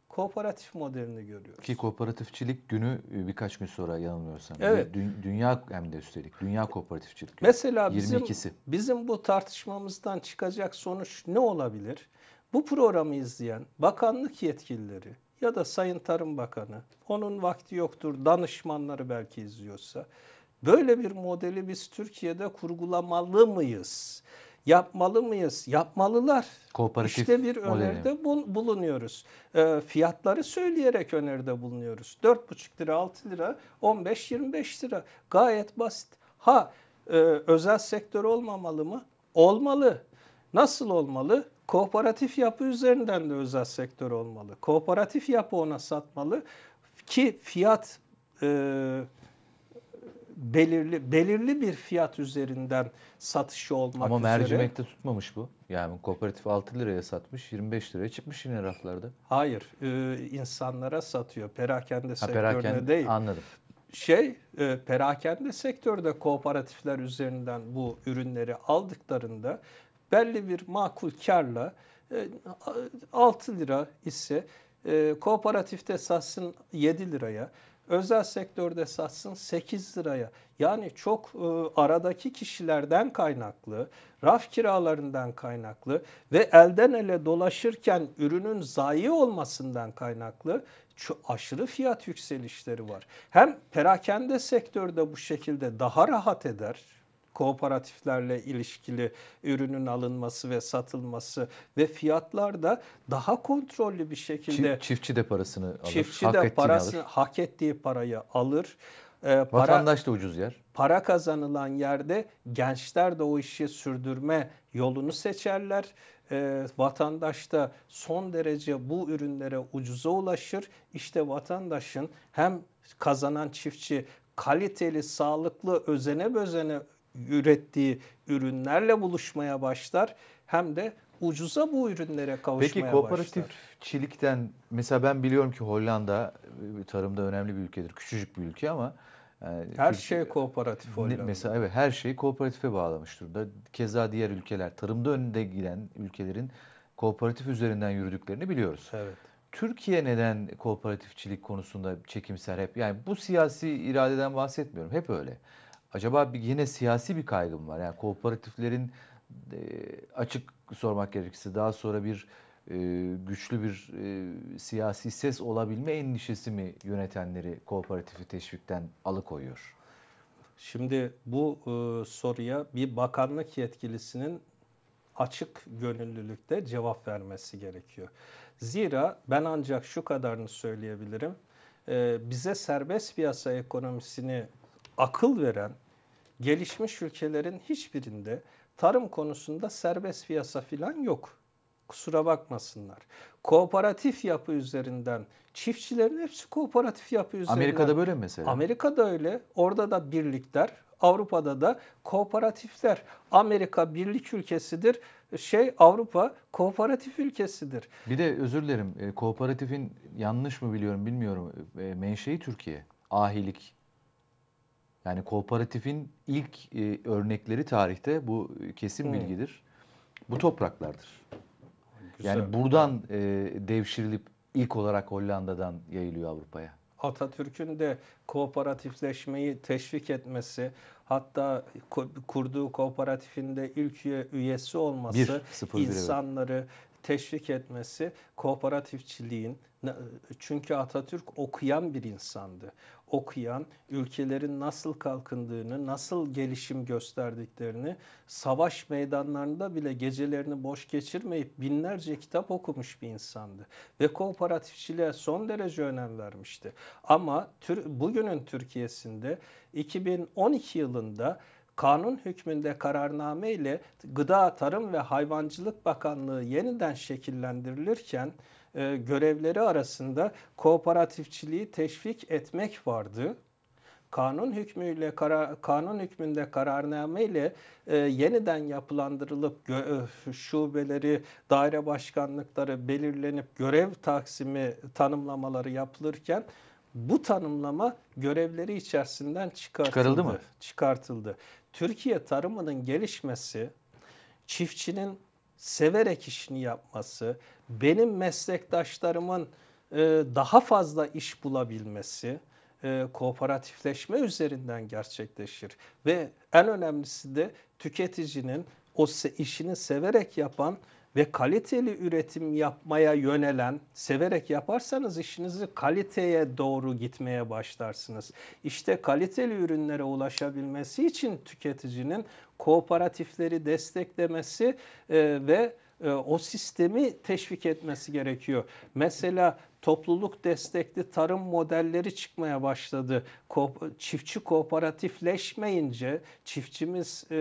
Kooperatif modelini görüyoruz. Ki kooperatifçilik günü e, birkaç gün sonra yanılmıyorsam. Evet. dünya hem de üstelik dünya kooperatifçilik günü. Mesela bizim, 22'si. bizim bu tartışmamızdan çıkacak sonuç ne olabilir? Bu programı izleyen bakanlık yetkilileri ya da Sayın Tarım Bakanı, onun vakti yoktur danışmanları belki izliyorsa Böyle bir modeli biz Türkiye'de kurgulamalı mıyız? Yapmalı mıyız? Yapmalılar. Kooperatif İşte bir öneride modeli. bulunuyoruz. E, fiyatları söyleyerek öneride bulunuyoruz. 4,5 lira, 6 lira, 15-25 lira. Gayet basit. Ha e, özel sektör olmamalı mı? Olmalı. Nasıl olmalı? Kooperatif yapı üzerinden de özel sektör olmalı. Kooperatif yapı ona satmalı ki fiyat e, belirli belirli bir fiyat üzerinden satışı olmak Ama üzere. Ama mercimekte tutmamış bu. Yani kooperatif 6 liraya satmış, 25 liraya çıkmış yine raflarda. Hayır, e, insanlara satıyor. Perakende ha, sektörüne perakende, değil. Anladım. Şey, e, perakende sektörde kooperatifler üzerinden bu ürünleri aldıklarında belli bir makul karla e, 6 lira ise e, kooperatifte satsın 7 liraya, özel sektörde satsın 8 liraya. Yani çok e, aradaki kişilerden kaynaklı, raf kiralarından kaynaklı ve elden ele dolaşırken ürünün zayi olmasından kaynaklı şu aşırı fiyat yükselişleri var. Hem perakende sektörde bu şekilde daha rahat eder kooperatiflerle ilişkili ürünün alınması ve satılması ve fiyatlar da daha kontrollü bir şekilde Çift, çiftçi de parasını alır. Çiftçi hak parasını alır. hak ettiği parayı alır. Ee, para, Vatandaş da ucuz yer. Para kazanılan yerde gençler de o işi sürdürme yolunu seçerler. Ee, vatandaş da son derece bu ürünlere ucuza ulaşır. İşte vatandaşın hem kazanan çiftçi kaliteli, sağlıklı, özene bözene ürettiği ürünlerle buluşmaya başlar hem de ucuza bu ürünlere kavuşmaya başlar. Peki kooperatifçilikten başlar. mesela ben biliyorum ki Hollanda tarımda önemli bir ülkedir. Küçücük bir ülke ama yani e, her Türk, şey kooperatif Hollanda. Mesela evet her şeyi kooperatife bağlamış durumda. Keza diğer ülkeler tarımda önde giden ülkelerin kooperatif üzerinden yürüdüklerini biliyoruz. Evet. Türkiye neden kooperatifçilik konusunda çekimser hep? Yani bu siyasi iradeden bahsetmiyorum. Hep öyle. Acaba bir, yine siyasi bir kaygım var. Yani kooperatiflerin e, açık sormak gerekirse daha sonra bir e, güçlü bir e, siyasi ses olabilme endişesi mi yönetenleri kooperatifi teşvikten alıkoyuyor? Şimdi bu soruya bir bakanlık yetkilisinin açık gönüllülükte cevap vermesi gerekiyor. Zira ben ancak şu kadarını söyleyebilirim. bize serbest piyasa ekonomisini akıl veren gelişmiş ülkelerin hiçbirinde tarım konusunda serbest piyasa filan yok. Kusura bakmasınlar. Kooperatif yapı üzerinden çiftçilerin hepsi kooperatif yapı üzerinden. Amerika'da böyle mi mesela? Amerika'da öyle. Orada da birlikler, Avrupa'da da kooperatifler. Amerika birlik ülkesidir. Şey Avrupa kooperatif ülkesidir. Bir de özür dilerim. E, kooperatifin yanlış mı biliyorum bilmiyorum. E, menşei Türkiye. Ahilik yani kooperatifin ilk e, örnekleri tarihte bu e, kesin hmm. bilgidir. Bu topraklardır. Güzel. Yani buradan e, devşirilip ilk olarak Hollanda'dan yayılıyor Avrupa'ya. Atatürk'ün de kooperatifleşmeyi teşvik etmesi, hatta kurduğu kooperatifinde ilk üye, üyesi olması, Bir, sıfır, insanları teşvik etmesi kooperatifçiliğin çünkü Atatürk okuyan bir insandı. Okuyan, ülkelerin nasıl kalkındığını, nasıl gelişim gösterdiklerini, savaş meydanlarında bile gecelerini boş geçirmeyip binlerce kitap okumuş bir insandı. Ve kooperatifçiliğe son derece önem vermişti. Ama bugünün Türkiye'sinde 2012 yılında kanun hükmünde kararname ile Gıda, Tarım ve Hayvancılık Bakanlığı yeniden şekillendirilirken e, görevleri arasında kooperatifçiliği teşvik etmek vardı kanun hükmüyle karar, kanun hükmünde kararname ile e, yeniden yapılandırılıp gö, e, şubeleri, daire başkanlıkları belirlenip görev taksimi tanımlamaları yapılırken bu tanımlama görevleri içerisinden çıkartıldı. Çıkarıldı mı? Çıkartıldı. Türkiye tarımının gelişmesi, çiftçinin severek işini yapması, benim meslektaşlarımın e, daha fazla iş bulabilmesi, e, kooperatifleşme üzerinden gerçekleşir. Ve en önemlisi de tüketicinin o işini severek yapan ve kaliteli üretim yapmaya yönelen, severek yaparsanız işinizi kaliteye doğru gitmeye başlarsınız. İşte kaliteli ürünlere ulaşabilmesi için tüketicinin kooperatifleri desteklemesi e, ve e, o sistemi teşvik etmesi gerekiyor. Mesela topluluk destekli tarım modelleri çıkmaya başladı. çiftçi kooperatifleşmeyince çiftçimiz e,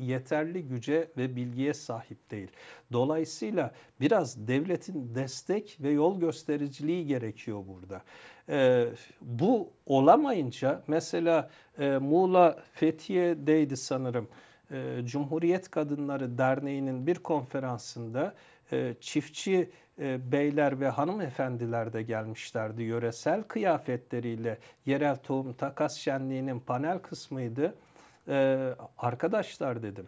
yeterli güce ve bilgiye sahip değil. Dolayısıyla biraz devletin destek ve yol göstericiliği gerekiyor burada. E, bu olamayınca mesela e, Muğla Fethiye'deydi sanırım. E, Cumhuriyet Kadınları Derneği'nin bir konferansında e, çiftçi e, beyler ve hanımefendiler de gelmişlerdi. Yöresel kıyafetleriyle yerel tohum takas şenliğinin panel kısmıydı. arkadaşlar dedim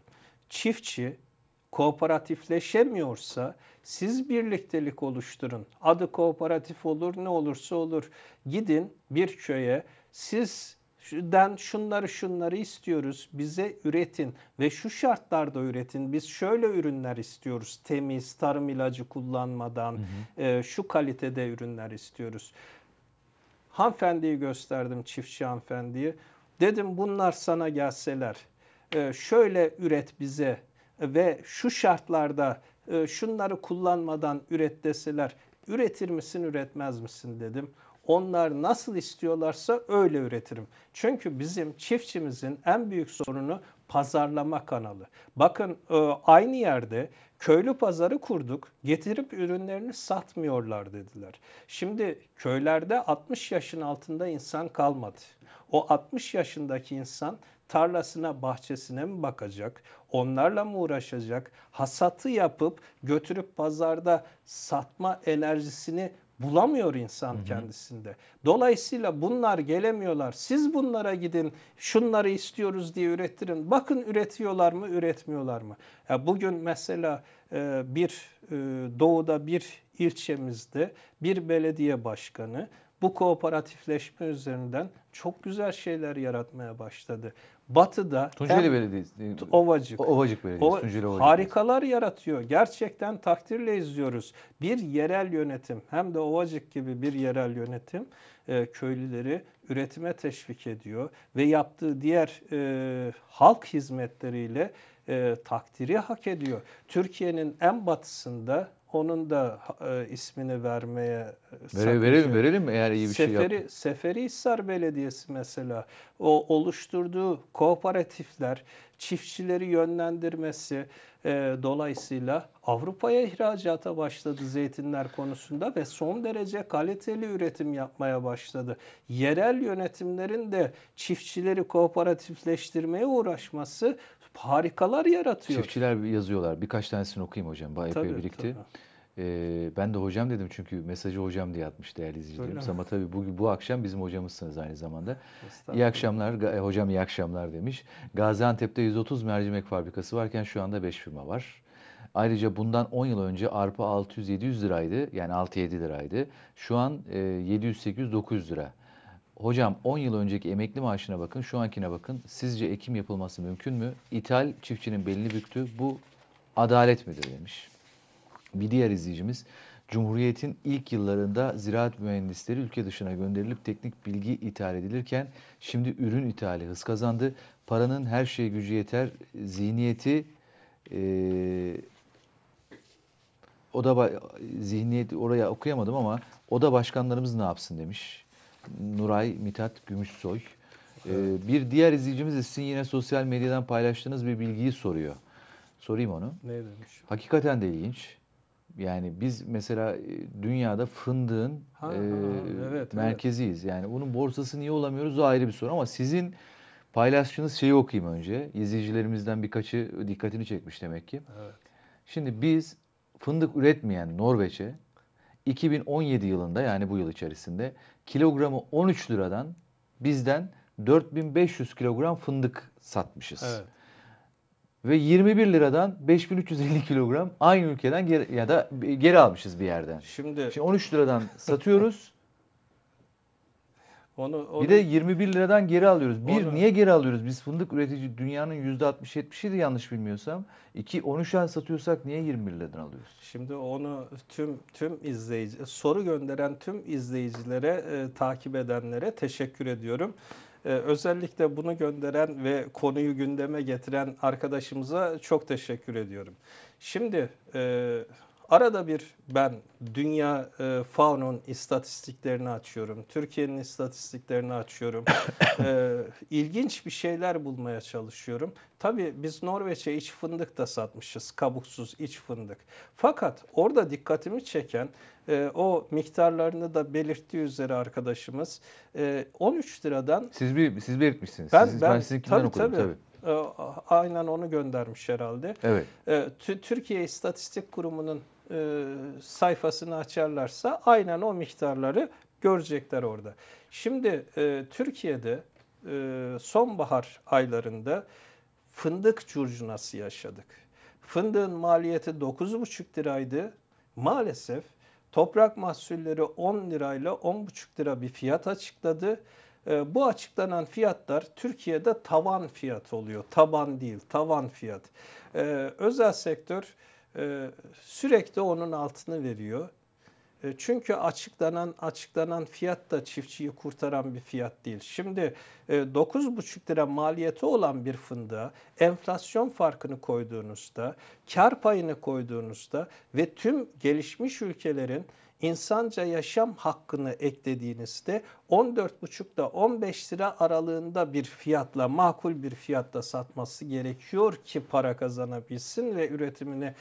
çiftçi kooperatifleşemiyorsa siz birliktelik oluşturun. Adı kooperatif olur ne olursa olur. Gidin bir köye siz den şunları şunları istiyoruz bize üretin ve şu şartlarda üretin biz şöyle ürünler istiyoruz temiz tarım ilacı kullanmadan hı hı. E, şu kalitede ürünler istiyoruz. Hanımefendiyi gösterdim çiftçi hanımefendiyi dedim bunlar sana gelseler e, şöyle üret bize ve şu şartlarda e, şunları kullanmadan üret deseler üretir misin üretmez misin dedim. Onlar nasıl istiyorlarsa öyle üretirim. Çünkü bizim çiftçimizin en büyük sorunu pazarlama kanalı. Bakın e, aynı yerde köylü pazarı kurduk, getirip ürünlerini satmıyorlar dediler. Şimdi köylerde 60 yaşın altında insan kalmadı. O 60 yaşındaki insan tarlasına, bahçesine mi bakacak? Onlarla mı uğraşacak? Hasatı yapıp götürüp pazarda satma enerjisini bulamıyor insan Hı-hı. kendisinde. Dolayısıyla bunlar gelemiyorlar. Siz bunlara gidin, şunları istiyoruz diye ürettirin. Bakın üretiyorlar mı, üretmiyorlar mı? Ya bugün mesela e, bir e, doğuda bir ilçemizde bir belediye başkanı bu kooperatifleşme üzerinden çok güzel şeyler yaratmaya başladı. Batı'da Tunceli Belediyesi Ovacık. Ovacık Belediyesi, Tunceli Ovacık. Harikalar yaratıyor. Gerçekten takdirle izliyoruz. Bir yerel yönetim hem de Ovacık gibi bir yerel yönetim e, köylüleri üretime teşvik ediyor ve yaptığı diğer e, halk hizmetleriyle e, takdiri hak ediyor. Türkiye'nin en batısında onun da e, ismini vermeye e, Vere, verelim verelim eğer iyi bir şey Seferi, şey yap. Seferihisar Belediyesi mesela o oluşturduğu kooperatifler çiftçileri yönlendirmesi e, dolayısıyla Avrupa'ya ihracata başladı zeytinler konusunda ve son derece kaliteli üretim yapmaya başladı. Yerel yönetimlerin de çiftçileri kooperatifleştirmeye uğraşması harikalar yaratıyor. Çiftçiler yazıyorlar. Birkaç tanesini okuyayım hocam. Bayağı epey birikti. Ee, ben de hocam dedim çünkü mesajı hocam diye atmış değerli izleyicilerimiz. Ama tabii bugün bu akşam bizim hocamızsınız aynı zamanda. İyi akşamlar e, hocam iyi akşamlar demiş. Gaziantep'te 130 mercimek fabrikası varken şu anda 5 firma var. Ayrıca bundan 10 yıl önce arpa 600-700 liraydı. Yani 6-7 liraydı. Şu an 700-800-900 e, lira. Hocam 10 yıl önceki emekli maaşına bakın, şu ankine bakın. Sizce ekim yapılması mümkün mü? İthal çiftçinin belini büktü. Bu adalet midir demiş. Bir diğer izleyicimiz Cumhuriyet'in ilk yıllarında ziraat mühendisleri ülke dışına gönderilip teknik bilgi ithal edilirken şimdi ürün ithali hız kazandı. Paranın her şeye gücü yeter zihniyeti e, o da zihniyeti oraya okuyamadım ama o da başkanlarımız ne yapsın demiş. Nuray Mithat Gümüşsoy. Evet. Bir diğer izleyicimiz de sizin yine sosyal medyadan paylaştığınız bir bilgiyi soruyor. Sorayım onu. Ne demiş? Hakikaten de ilginç. Yani biz mesela e, dünyada fındığın ha, e, ha, evet, merkeziyiz. Evet. Yani bunun borsası niye olamıyoruz o ayrı bir soru ama sizin paylaştığınız şeyi okuyayım önce. İzleyicilerimizden birkaçı dikkatini çekmiş demek ki. Evet. Şimdi biz fındık üretmeyen Norveç'e 2017 yılında yani bu yıl içerisinde kilogramı 13 liradan bizden 4500 kilogram fındık satmışız. Evet. Ve 21 liradan 5350 kilogram aynı ülkeden geri, ya da geri almışız bir yerden. Şimdi, Şimdi 13 liradan satıyoruz. Onu, onu, bir de 21 liradan geri alıyoruz. Bir, onu, niye geri alıyoruz? Biz fındık üretici dünyanın %60-70'iydi yanlış bilmiyorsam. İki, 13'e satıyorsak niye 21 liradan alıyoruz? Şimdi onu tüm tüm izleyici, e, soru gönderen tüm izleyicilere, e, takip edenlere teşekkür ediyorum. Ee, özellikle bunu gönderen ve konuyu gündeme getiren arkadaşımıza çok teşekkür ediyorum. Şimdi e, Arada bir ben dünya e, faunun istatistiklerini açıyorum. Türkiye'nin istatistiklerini açıyorum. e, ilginç bir şeyler bulmaya çalışıyorum. Tabii biz Norveç'e iç fındık da satmışız. Kabuksuz iç fındık. Fakat orada dikkatimi çeken e, o miktarlarını da belirttiği üzere arkadaşımız e, 13 liradan... Siz, bir, siz belirtmişsiniz. Ben, siz, ben, ben sizinkinden tabii, okudum tabii. tabii e, aynen onu göndermiş herhalde. Evet. E, Türkiye İstatistik Kurumu'nun e, sayfasını açarlarsa aynen o miktarları görecekler orada. Şimdi e, Türkiye'de e, sonbahar aylarında fındık curcunası yaşadık. Fındığın maliyeti 9,5 liraydı. Maalesef toprak mahsulleri 10 lirayla 10,5 lira bir fiyat açıkladı. E, bu açıklanan fiyatlar Türkiye'de tavan fiyat oluyor. Taban değil, tavan fiyat. E, özel sektör ee, sürekli onun altını veriyor. Ee, çünkü açıklanan açıklanan fiyat da çiftçiyi kurtaran bir fiyat değil. Şimdi 9,5 e, lira maliyeti olan bir fındığa enflasyon farkını koyduğunuzda, kar payını koyduğunuzda ve tüm gelişmiş ülkelerin insanca yaşam hakkını eklediğinizde 14,5'da 15 lira aralığında bir fiyatla makul bir fiyatta satması gerekiyor ki para kazanabilsin ve üretimini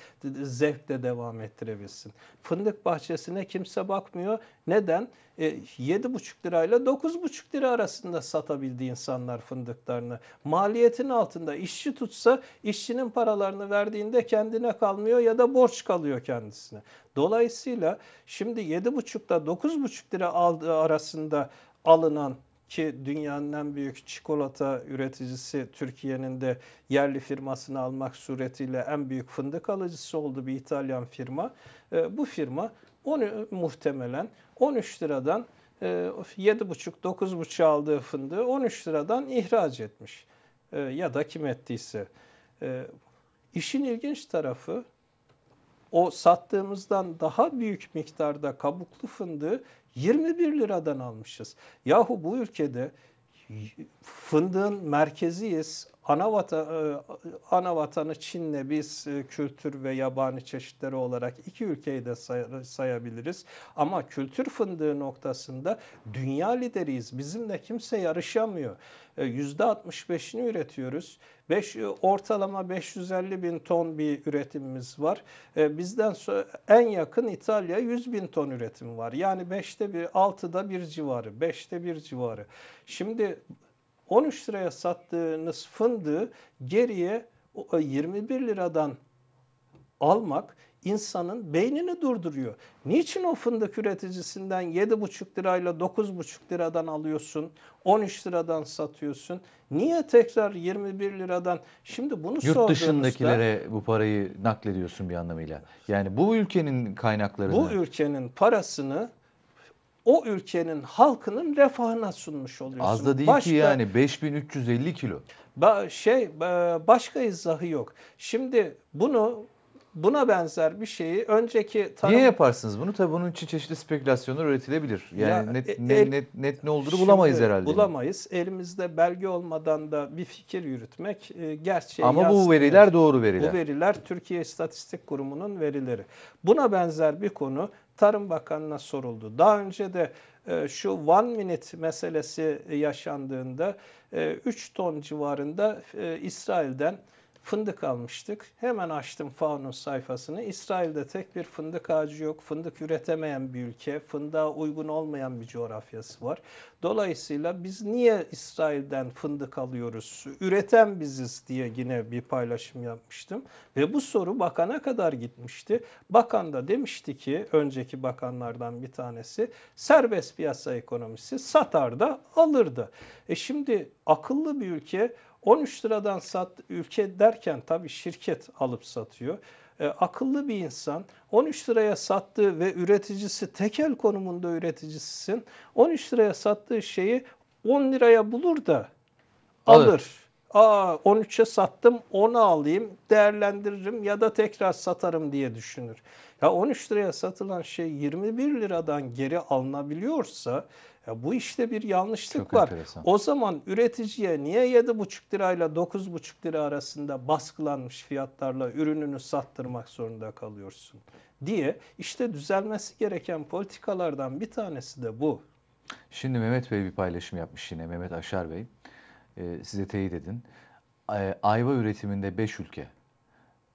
zevkle devam ettirebilsin. Fındık bahçesine kimse bakmıyor. Neden? e, 7,5 lirayla buçuk lira arasında satabildi insanlar fındıklarını. Maliyetin altında işçi tutsa işçinin paralarını verdiğinde kendine kalmıyor ya da borç kalıyor kendisine. Dolayısıyla şimdi yedi dokuz buçuk lira aldığı arasında alınan ki dünyanın en büyük çikolata üreticisi Türkiye'nin de yerli firmasını almak suretiyle en büyük fındık alıcısı oldu bir İtalyan firma. E, bu firma 10 muhtemelen 13 liradan 7,5-9,5 e, aldığı fındığı 13 liradan ihraç etmiş. E, ya da kim ettiyse. E, işin ilginç tarafı o sattığımızdan daha büyük miktarda kabuklu fındığı 21 liradan almışız. Yahu bu ülkede fındığın merkeziyiz ana, vatan, e, ana vatanı Çin'le biz e, kültür ve yabani çeşitleri olarak iki ülkeyi de sayabiliriz. Ama kültür fındığı noktasında dünya lideriyiz. Bizimle kimse yarışamıyor. %65'ini e, üretiyoruz. 5, ortalama 550 bin ton bir üretimimiz var. E, bizden en yakın İtalya 100 bin ton üretim var. Yani 5'te bir 6'da bir civarı, 5'te bir civarı. Şimdi 13 liraya sattığınız fındığı geriye 21 e, liradan almak insanın beynini durduruyor. Niçin o fındık üreticisinden 7,5 lirayla 9,5 liradan alıyorsun, 13 liradan satıyorsun? Niye tekrar 21 liradan? Şimdi bunu Yurt dışındakilere bu parayı naklediyorsun bir anlamıyla. Yani bu ülkenin kaynaklarını. Bu ülkenin parasını o ülkenin halkının refahına sunmuş oluyorsun. Az da değil Başka, ki yani 5350 kilo. Ba şey başka izahı yok. Şimdi bunu buna benzer bir şeyi önceki tarım... Niye yaparsınız bunu? Tabii bunun için çeşitli spekülasyonlar üretilebilir. Yani ya, net, e, ne, el, net, net ne olduğunu bulamayız herhalde. Bulamayız. Elimizde belge olmadan da bir fikir yürütmek e, gerçeği Ama yansıtıyor. bu veriler doğru veriler. Bu veriler Türkiye İstatistik Kurumu'nun verileri. Buna benzer bir konu Tarım Bakanı'na soruldu. Daha önce de e, şu one minute meselesi e, yaşandığında 3 e, ton civarında İsrail'den fındık almıştık. Hemen açtım Faunus sayfasını. İsrail'de tek bir fındık ağacı yok. Fındık üretemeyen bir ülke. Fındığa uygun olmayan bir coğrafyası var. Dolayısıyla biz niye İsrail'den fındık alıyoruz? Üreten biziz diye yine bir paylaşım yapmıştım. Ve bu soru bakana kadar gitmişti. Bakan da demişti ki önceki bakanlardan bir tanesi serbest piyasa ekonomisi satar da alır da. E şimdi akıllı bir ülke 13 liradan sat ülke derken tabii şirket alıp satıyor. E, akıllı bir insan 13 liraya sattığı ve üreticisi tekel konumunda üreticisisin. 13 liraya sattığı şeyi 10 liraya bulur da alır. alır. Aa 13'e sattım 10'a alayım değerlendiririm ya da tekrar satarım diye düşünür. Ya 13 liraya satılan şey 21 liradan geri alınabiliyorsa ya bu işte bir yanlışlık Çok var. Enteresan. O zaman üreticiye niye 7,5 lirayla 9,5 lira arasında baskılanmış fiyatlarla ürününü sattırmak zorunda kalıyorsun diye işte düzelmesi gereken politikalardan bir tanesi de bu. Şimdi Mehmet Bey bir paylaşım yapmış yine Mehmet Aşar Bey. Ee, size teyit edin. Ee, ayva üretiminde 5 ülke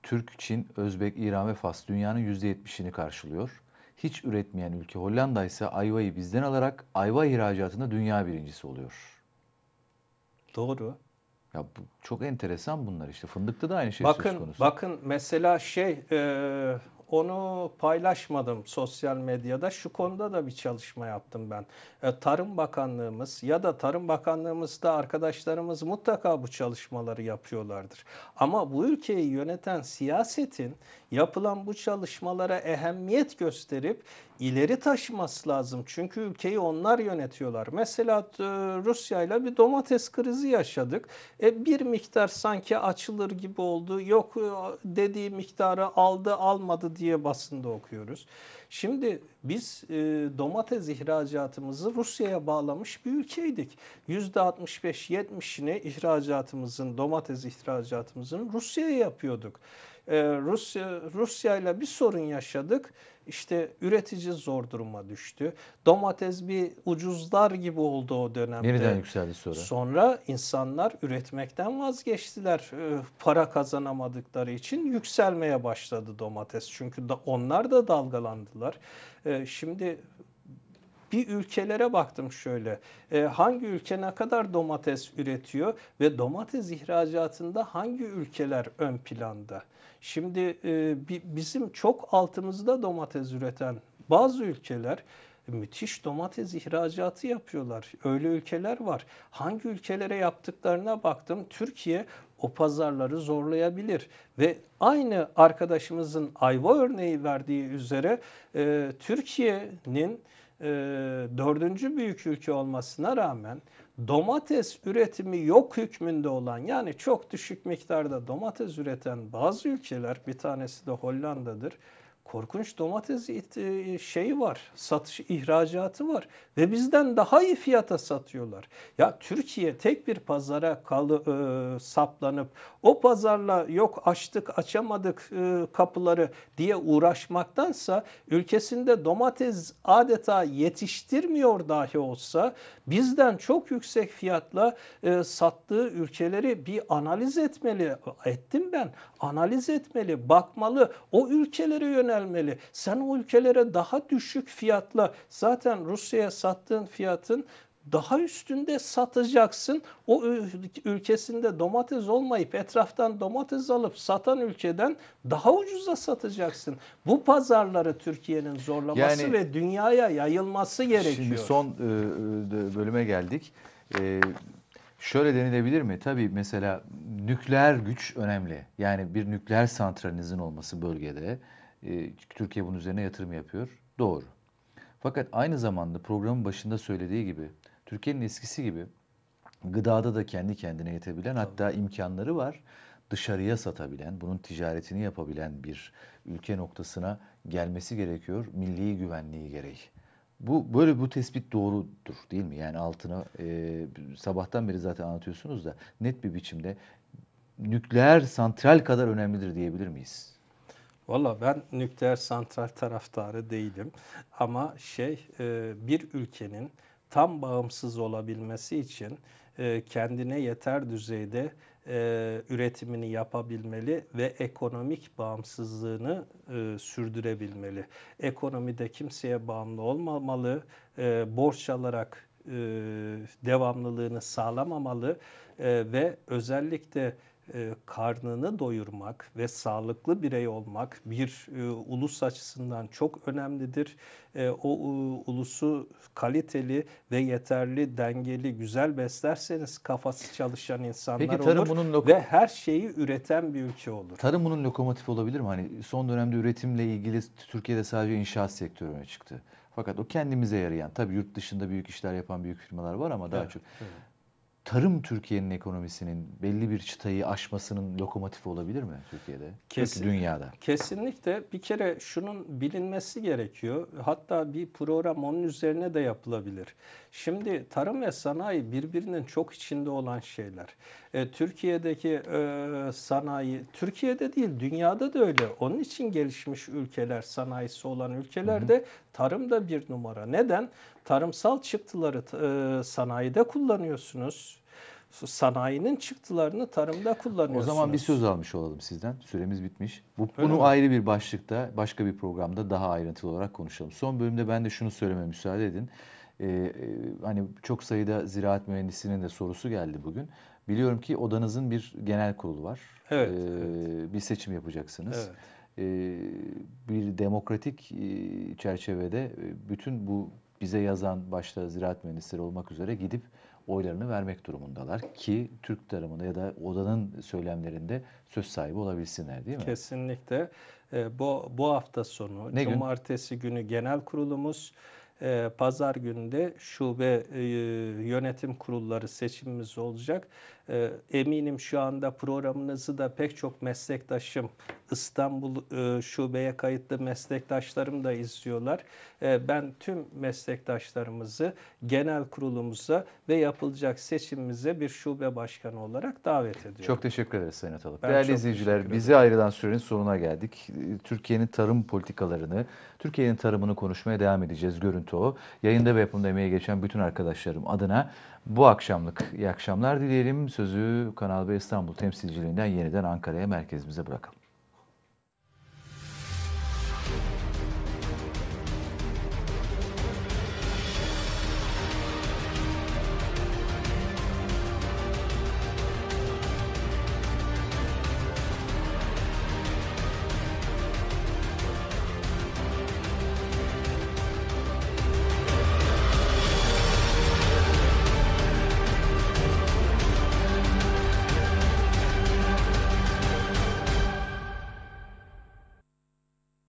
Türk, Çin, Özbek, İran ve Fas dünyanın %70'ini karşılıyor hiç üretmeyen ülke Hollanda ise ayvayı bizden alarak ayva ihracatında dünya birincisi oluyor. Doğru. Ya bu, çok enteresan bunlar işte. Fındıkta da aynı şey bakın, söz konusu. Bakın mesela şey e, onu paylaşmadım sosyal medyada. Şu konuda da bir çalışma yaptım ben. E, Tarım Bakanlığımız ya da Tarım Bakanlığımızda arkadaşlarımız mutlaka bu çalışmaları yapıyorlardır. Ama bu ülkeyi yöneten siyasetin yapılan bu çalışmalara ehemmiyet gösterip ileri taşıması lazım. Çünkü ülkeyi onlar yönetiyorlar. Mesela e, Rusya ile bir domates krizi yaşadık. E, bir miktar sanki açılır gibi oldu. Yok e, dediği miktarı aldı almadı diye basında okuyoruz. Şimdi biz e, domates ihracatımızı Rusya'ya bağlamış bir ülkeydik. %65-70'ini ihracatımızın, domates ihracatımızın Rusya'ya yapıyorduk. Ee, Rusya Rusya ile bir sorun yaşadık. İşte üretici zor duruma düştü. Domates bir ucuzlar gibi oldu o dönemde. Yeniden yükseldi sonra. Sonra insanlar üretmekten vazgeçtiler. Ee, para kazanamadıkları için yükselmeye başladı domates. Çünkü da onlar da dalgalandılar. Ee, şimdi bir ülkelere baktım şöyle. hangi ülke ne kadar domates üretiyor ve domates ihracatında hangi ülkeler ön planda? Şimdi e, bizim çok altımızda domates üreten bazı ülkeler e, müthiş domates ihracatı yapıyorlar. Öyle ülkeler var. Hangi ülkelere yaptıklarına baktım. Türkiye o pazarları zorlayabilir ve aynı arkadaşımızın ayva örneği verdiği üzere e, Türkiye'nin e, dördüncü büyük ülke olmasına rağmen domates üretimi yok hükmünde olan yani çok düşük miktarda domates üreten bazı ülkeler bir tanesi de Hollanda'dır korkunç domates e, şeyi var, satış ihracatı var ve bizden daha iyi fiyata satıyorlar. Ya Türkiye tek bir pazara kalı, e, saplanıp o pazarla yok açtık açamadık e, kapıları diye uğraşmaktansa ülkesinde domates adeta yetiştirmiyor dahi olsa bizden çok yüksek fiyatla e, sattığı ülkeleri bir analiz etmeli. Ettim ben. Analiz etmeli, bakmalı. O ülkelere yönel yönelmeli. Sen o ülkelere daha düşük fiyatla zaten Rusya'ya sattığın fiyatın daha üstünde satacaksın. O ülkesinde domates olmayıp etraftan domates alıp satan ülkeden daha ucuza satacaksın. Bu pazarları Türkiye'nin zorlaması yani, ve dünyaya yayılması gerekiyor. Şimdi son e, e, bölüme geldik. E, şöyle denilebilir mi? Tabii mesela nükleer güç önemli. Yani bir nükleer santralinizin olması bölgede e, Türkiye bunun üzerine yatırım yapıyor. Doğru. Fakat aynı zamanda programın başında söylediği gibi Türkiye'nin eskisi gibi gıdada da kendi kendine yetebilen hatta imkanları var dışarıya satabilen, bunun ticaretini yapabilen bir ülke noktasına gelmesi gerekiyor milli güvenliği gereği. Bu böyle bu tespit doğrudur değil mi? Yani altına e, sabahtan beri zaten anlatıyorsunuz da net bir biçimde nükleer santral kadar önemlidir diyebilir miyiz? Valla ben nükleer santral taraftarı değilim. Ama şey e, bir ülkenin tam bağımsız olabilmesi için e, kendine yeter düzeyde e, üretimini yapabilmeli ve ekonomik bağımsızlığını sürdürebilmeli. Ekonomide kimseye bağımlı olmamalı, borç alarak devamlılığını sağlamamalı ve özellikle e, karnını doyurmak ve sağlıklı birey olmak bir e, ulus açısından çok önemlidir. E, o ulusu kaliteli ve yeterli, dengeli, güzel beslerseniz kafası çalışan insanlar Peki, tarım olur bunun ve her şeyi üreten bir ülke olur. Tarım bunun lokomotifi olabilir mi? Hani son dönemde üretimle ilgili Türkiye'de sadece inşaat sektörü öne çıktı. Fakat o kendimize yarayan, tabii yurt dışında büyük işler yapan büyük firmalar var ama daha evet, çok. Evet tarım Türkiye'nin ekonomisinin belli bir çıtayı aşmasının lokomotifi olabilir mi Türkiye'de? Kesin, dünyada. Kesinlikle. Bir kere şunun bilinmesi gerekiyor. Hatta bir program onun üzerine de yapılabilir. Şimdi tarım ve sanayi birbirinin çok içinde olan şeyler. E, Türkiye'deki e, sanayi, Türkiye'de değil dünyada da öyle. Onun için gelişmiş ülkeler, sanayisi olan ülkelerde tarım da bir numara. Neden? tarımsal çıktıları e, sanayide kullanıyorsunuz. Sanayinin çıktılarını tarımda kullanıyorsunuz. O zaman bir söz almış olalım sizden. Süremiz bitmiş. Bu, bunu Öyle ayrı bir başlıkta, başka bir programda daha ayrıntılı olarak konuşalım. Son bölümde ben de şunu söylemeye müsaade edin. Ee, e, hani çok sayıda ziraat mühendisinin de sorusu geldi bugün. Biliyorum ki odanızın bir genel kurulu var. Evet. Ee, evet. Bir seçim yapacaksınız. Evet ee, bir demokratik e, çerçevede e, bütün bu bize yazan başta ziraat mühendisleri olmak üzere gidip oylarını vermek durumundalar ki Türk tarafında ya da odanın söylemlerinde söz sahibi olabilsinler değil mi? Kesinlikle. E, bu, bu hafta sonu ne cumartesi gün? günü genel kurulumuz e, pazar günde şube e, yönetim kurulları seçimimiz olacak. Ee, eminim şu anda programınızı da pek çok meslektaşım, İstanbul e, şubeye kayıtlı meslektaşlarım da izliyorlar. Ee, ben tüm meslektaşlarımızı genel kurulumuza ve yapılacak seçimimize bir şube başkanı olarak davet ediyorum. Çok teşekkür ederiz Sayın Atalık. Ben Değerli izleyiciler bizi ayrılan sürenin sonuna geldik. Türkiye'nin tarım politikalarını, Türkiye'nin tarımını konuşmaya devam edeceğiz. Görüntü o. Yayında ve yapımda emeği geçen bütün arkadaşlarım adına bu akşamlık iyi akşamlar dileyelim. Sözü Kanal B İstanbul temsilciliğinden yeniden Ankara'ya merkezimize bırakalım.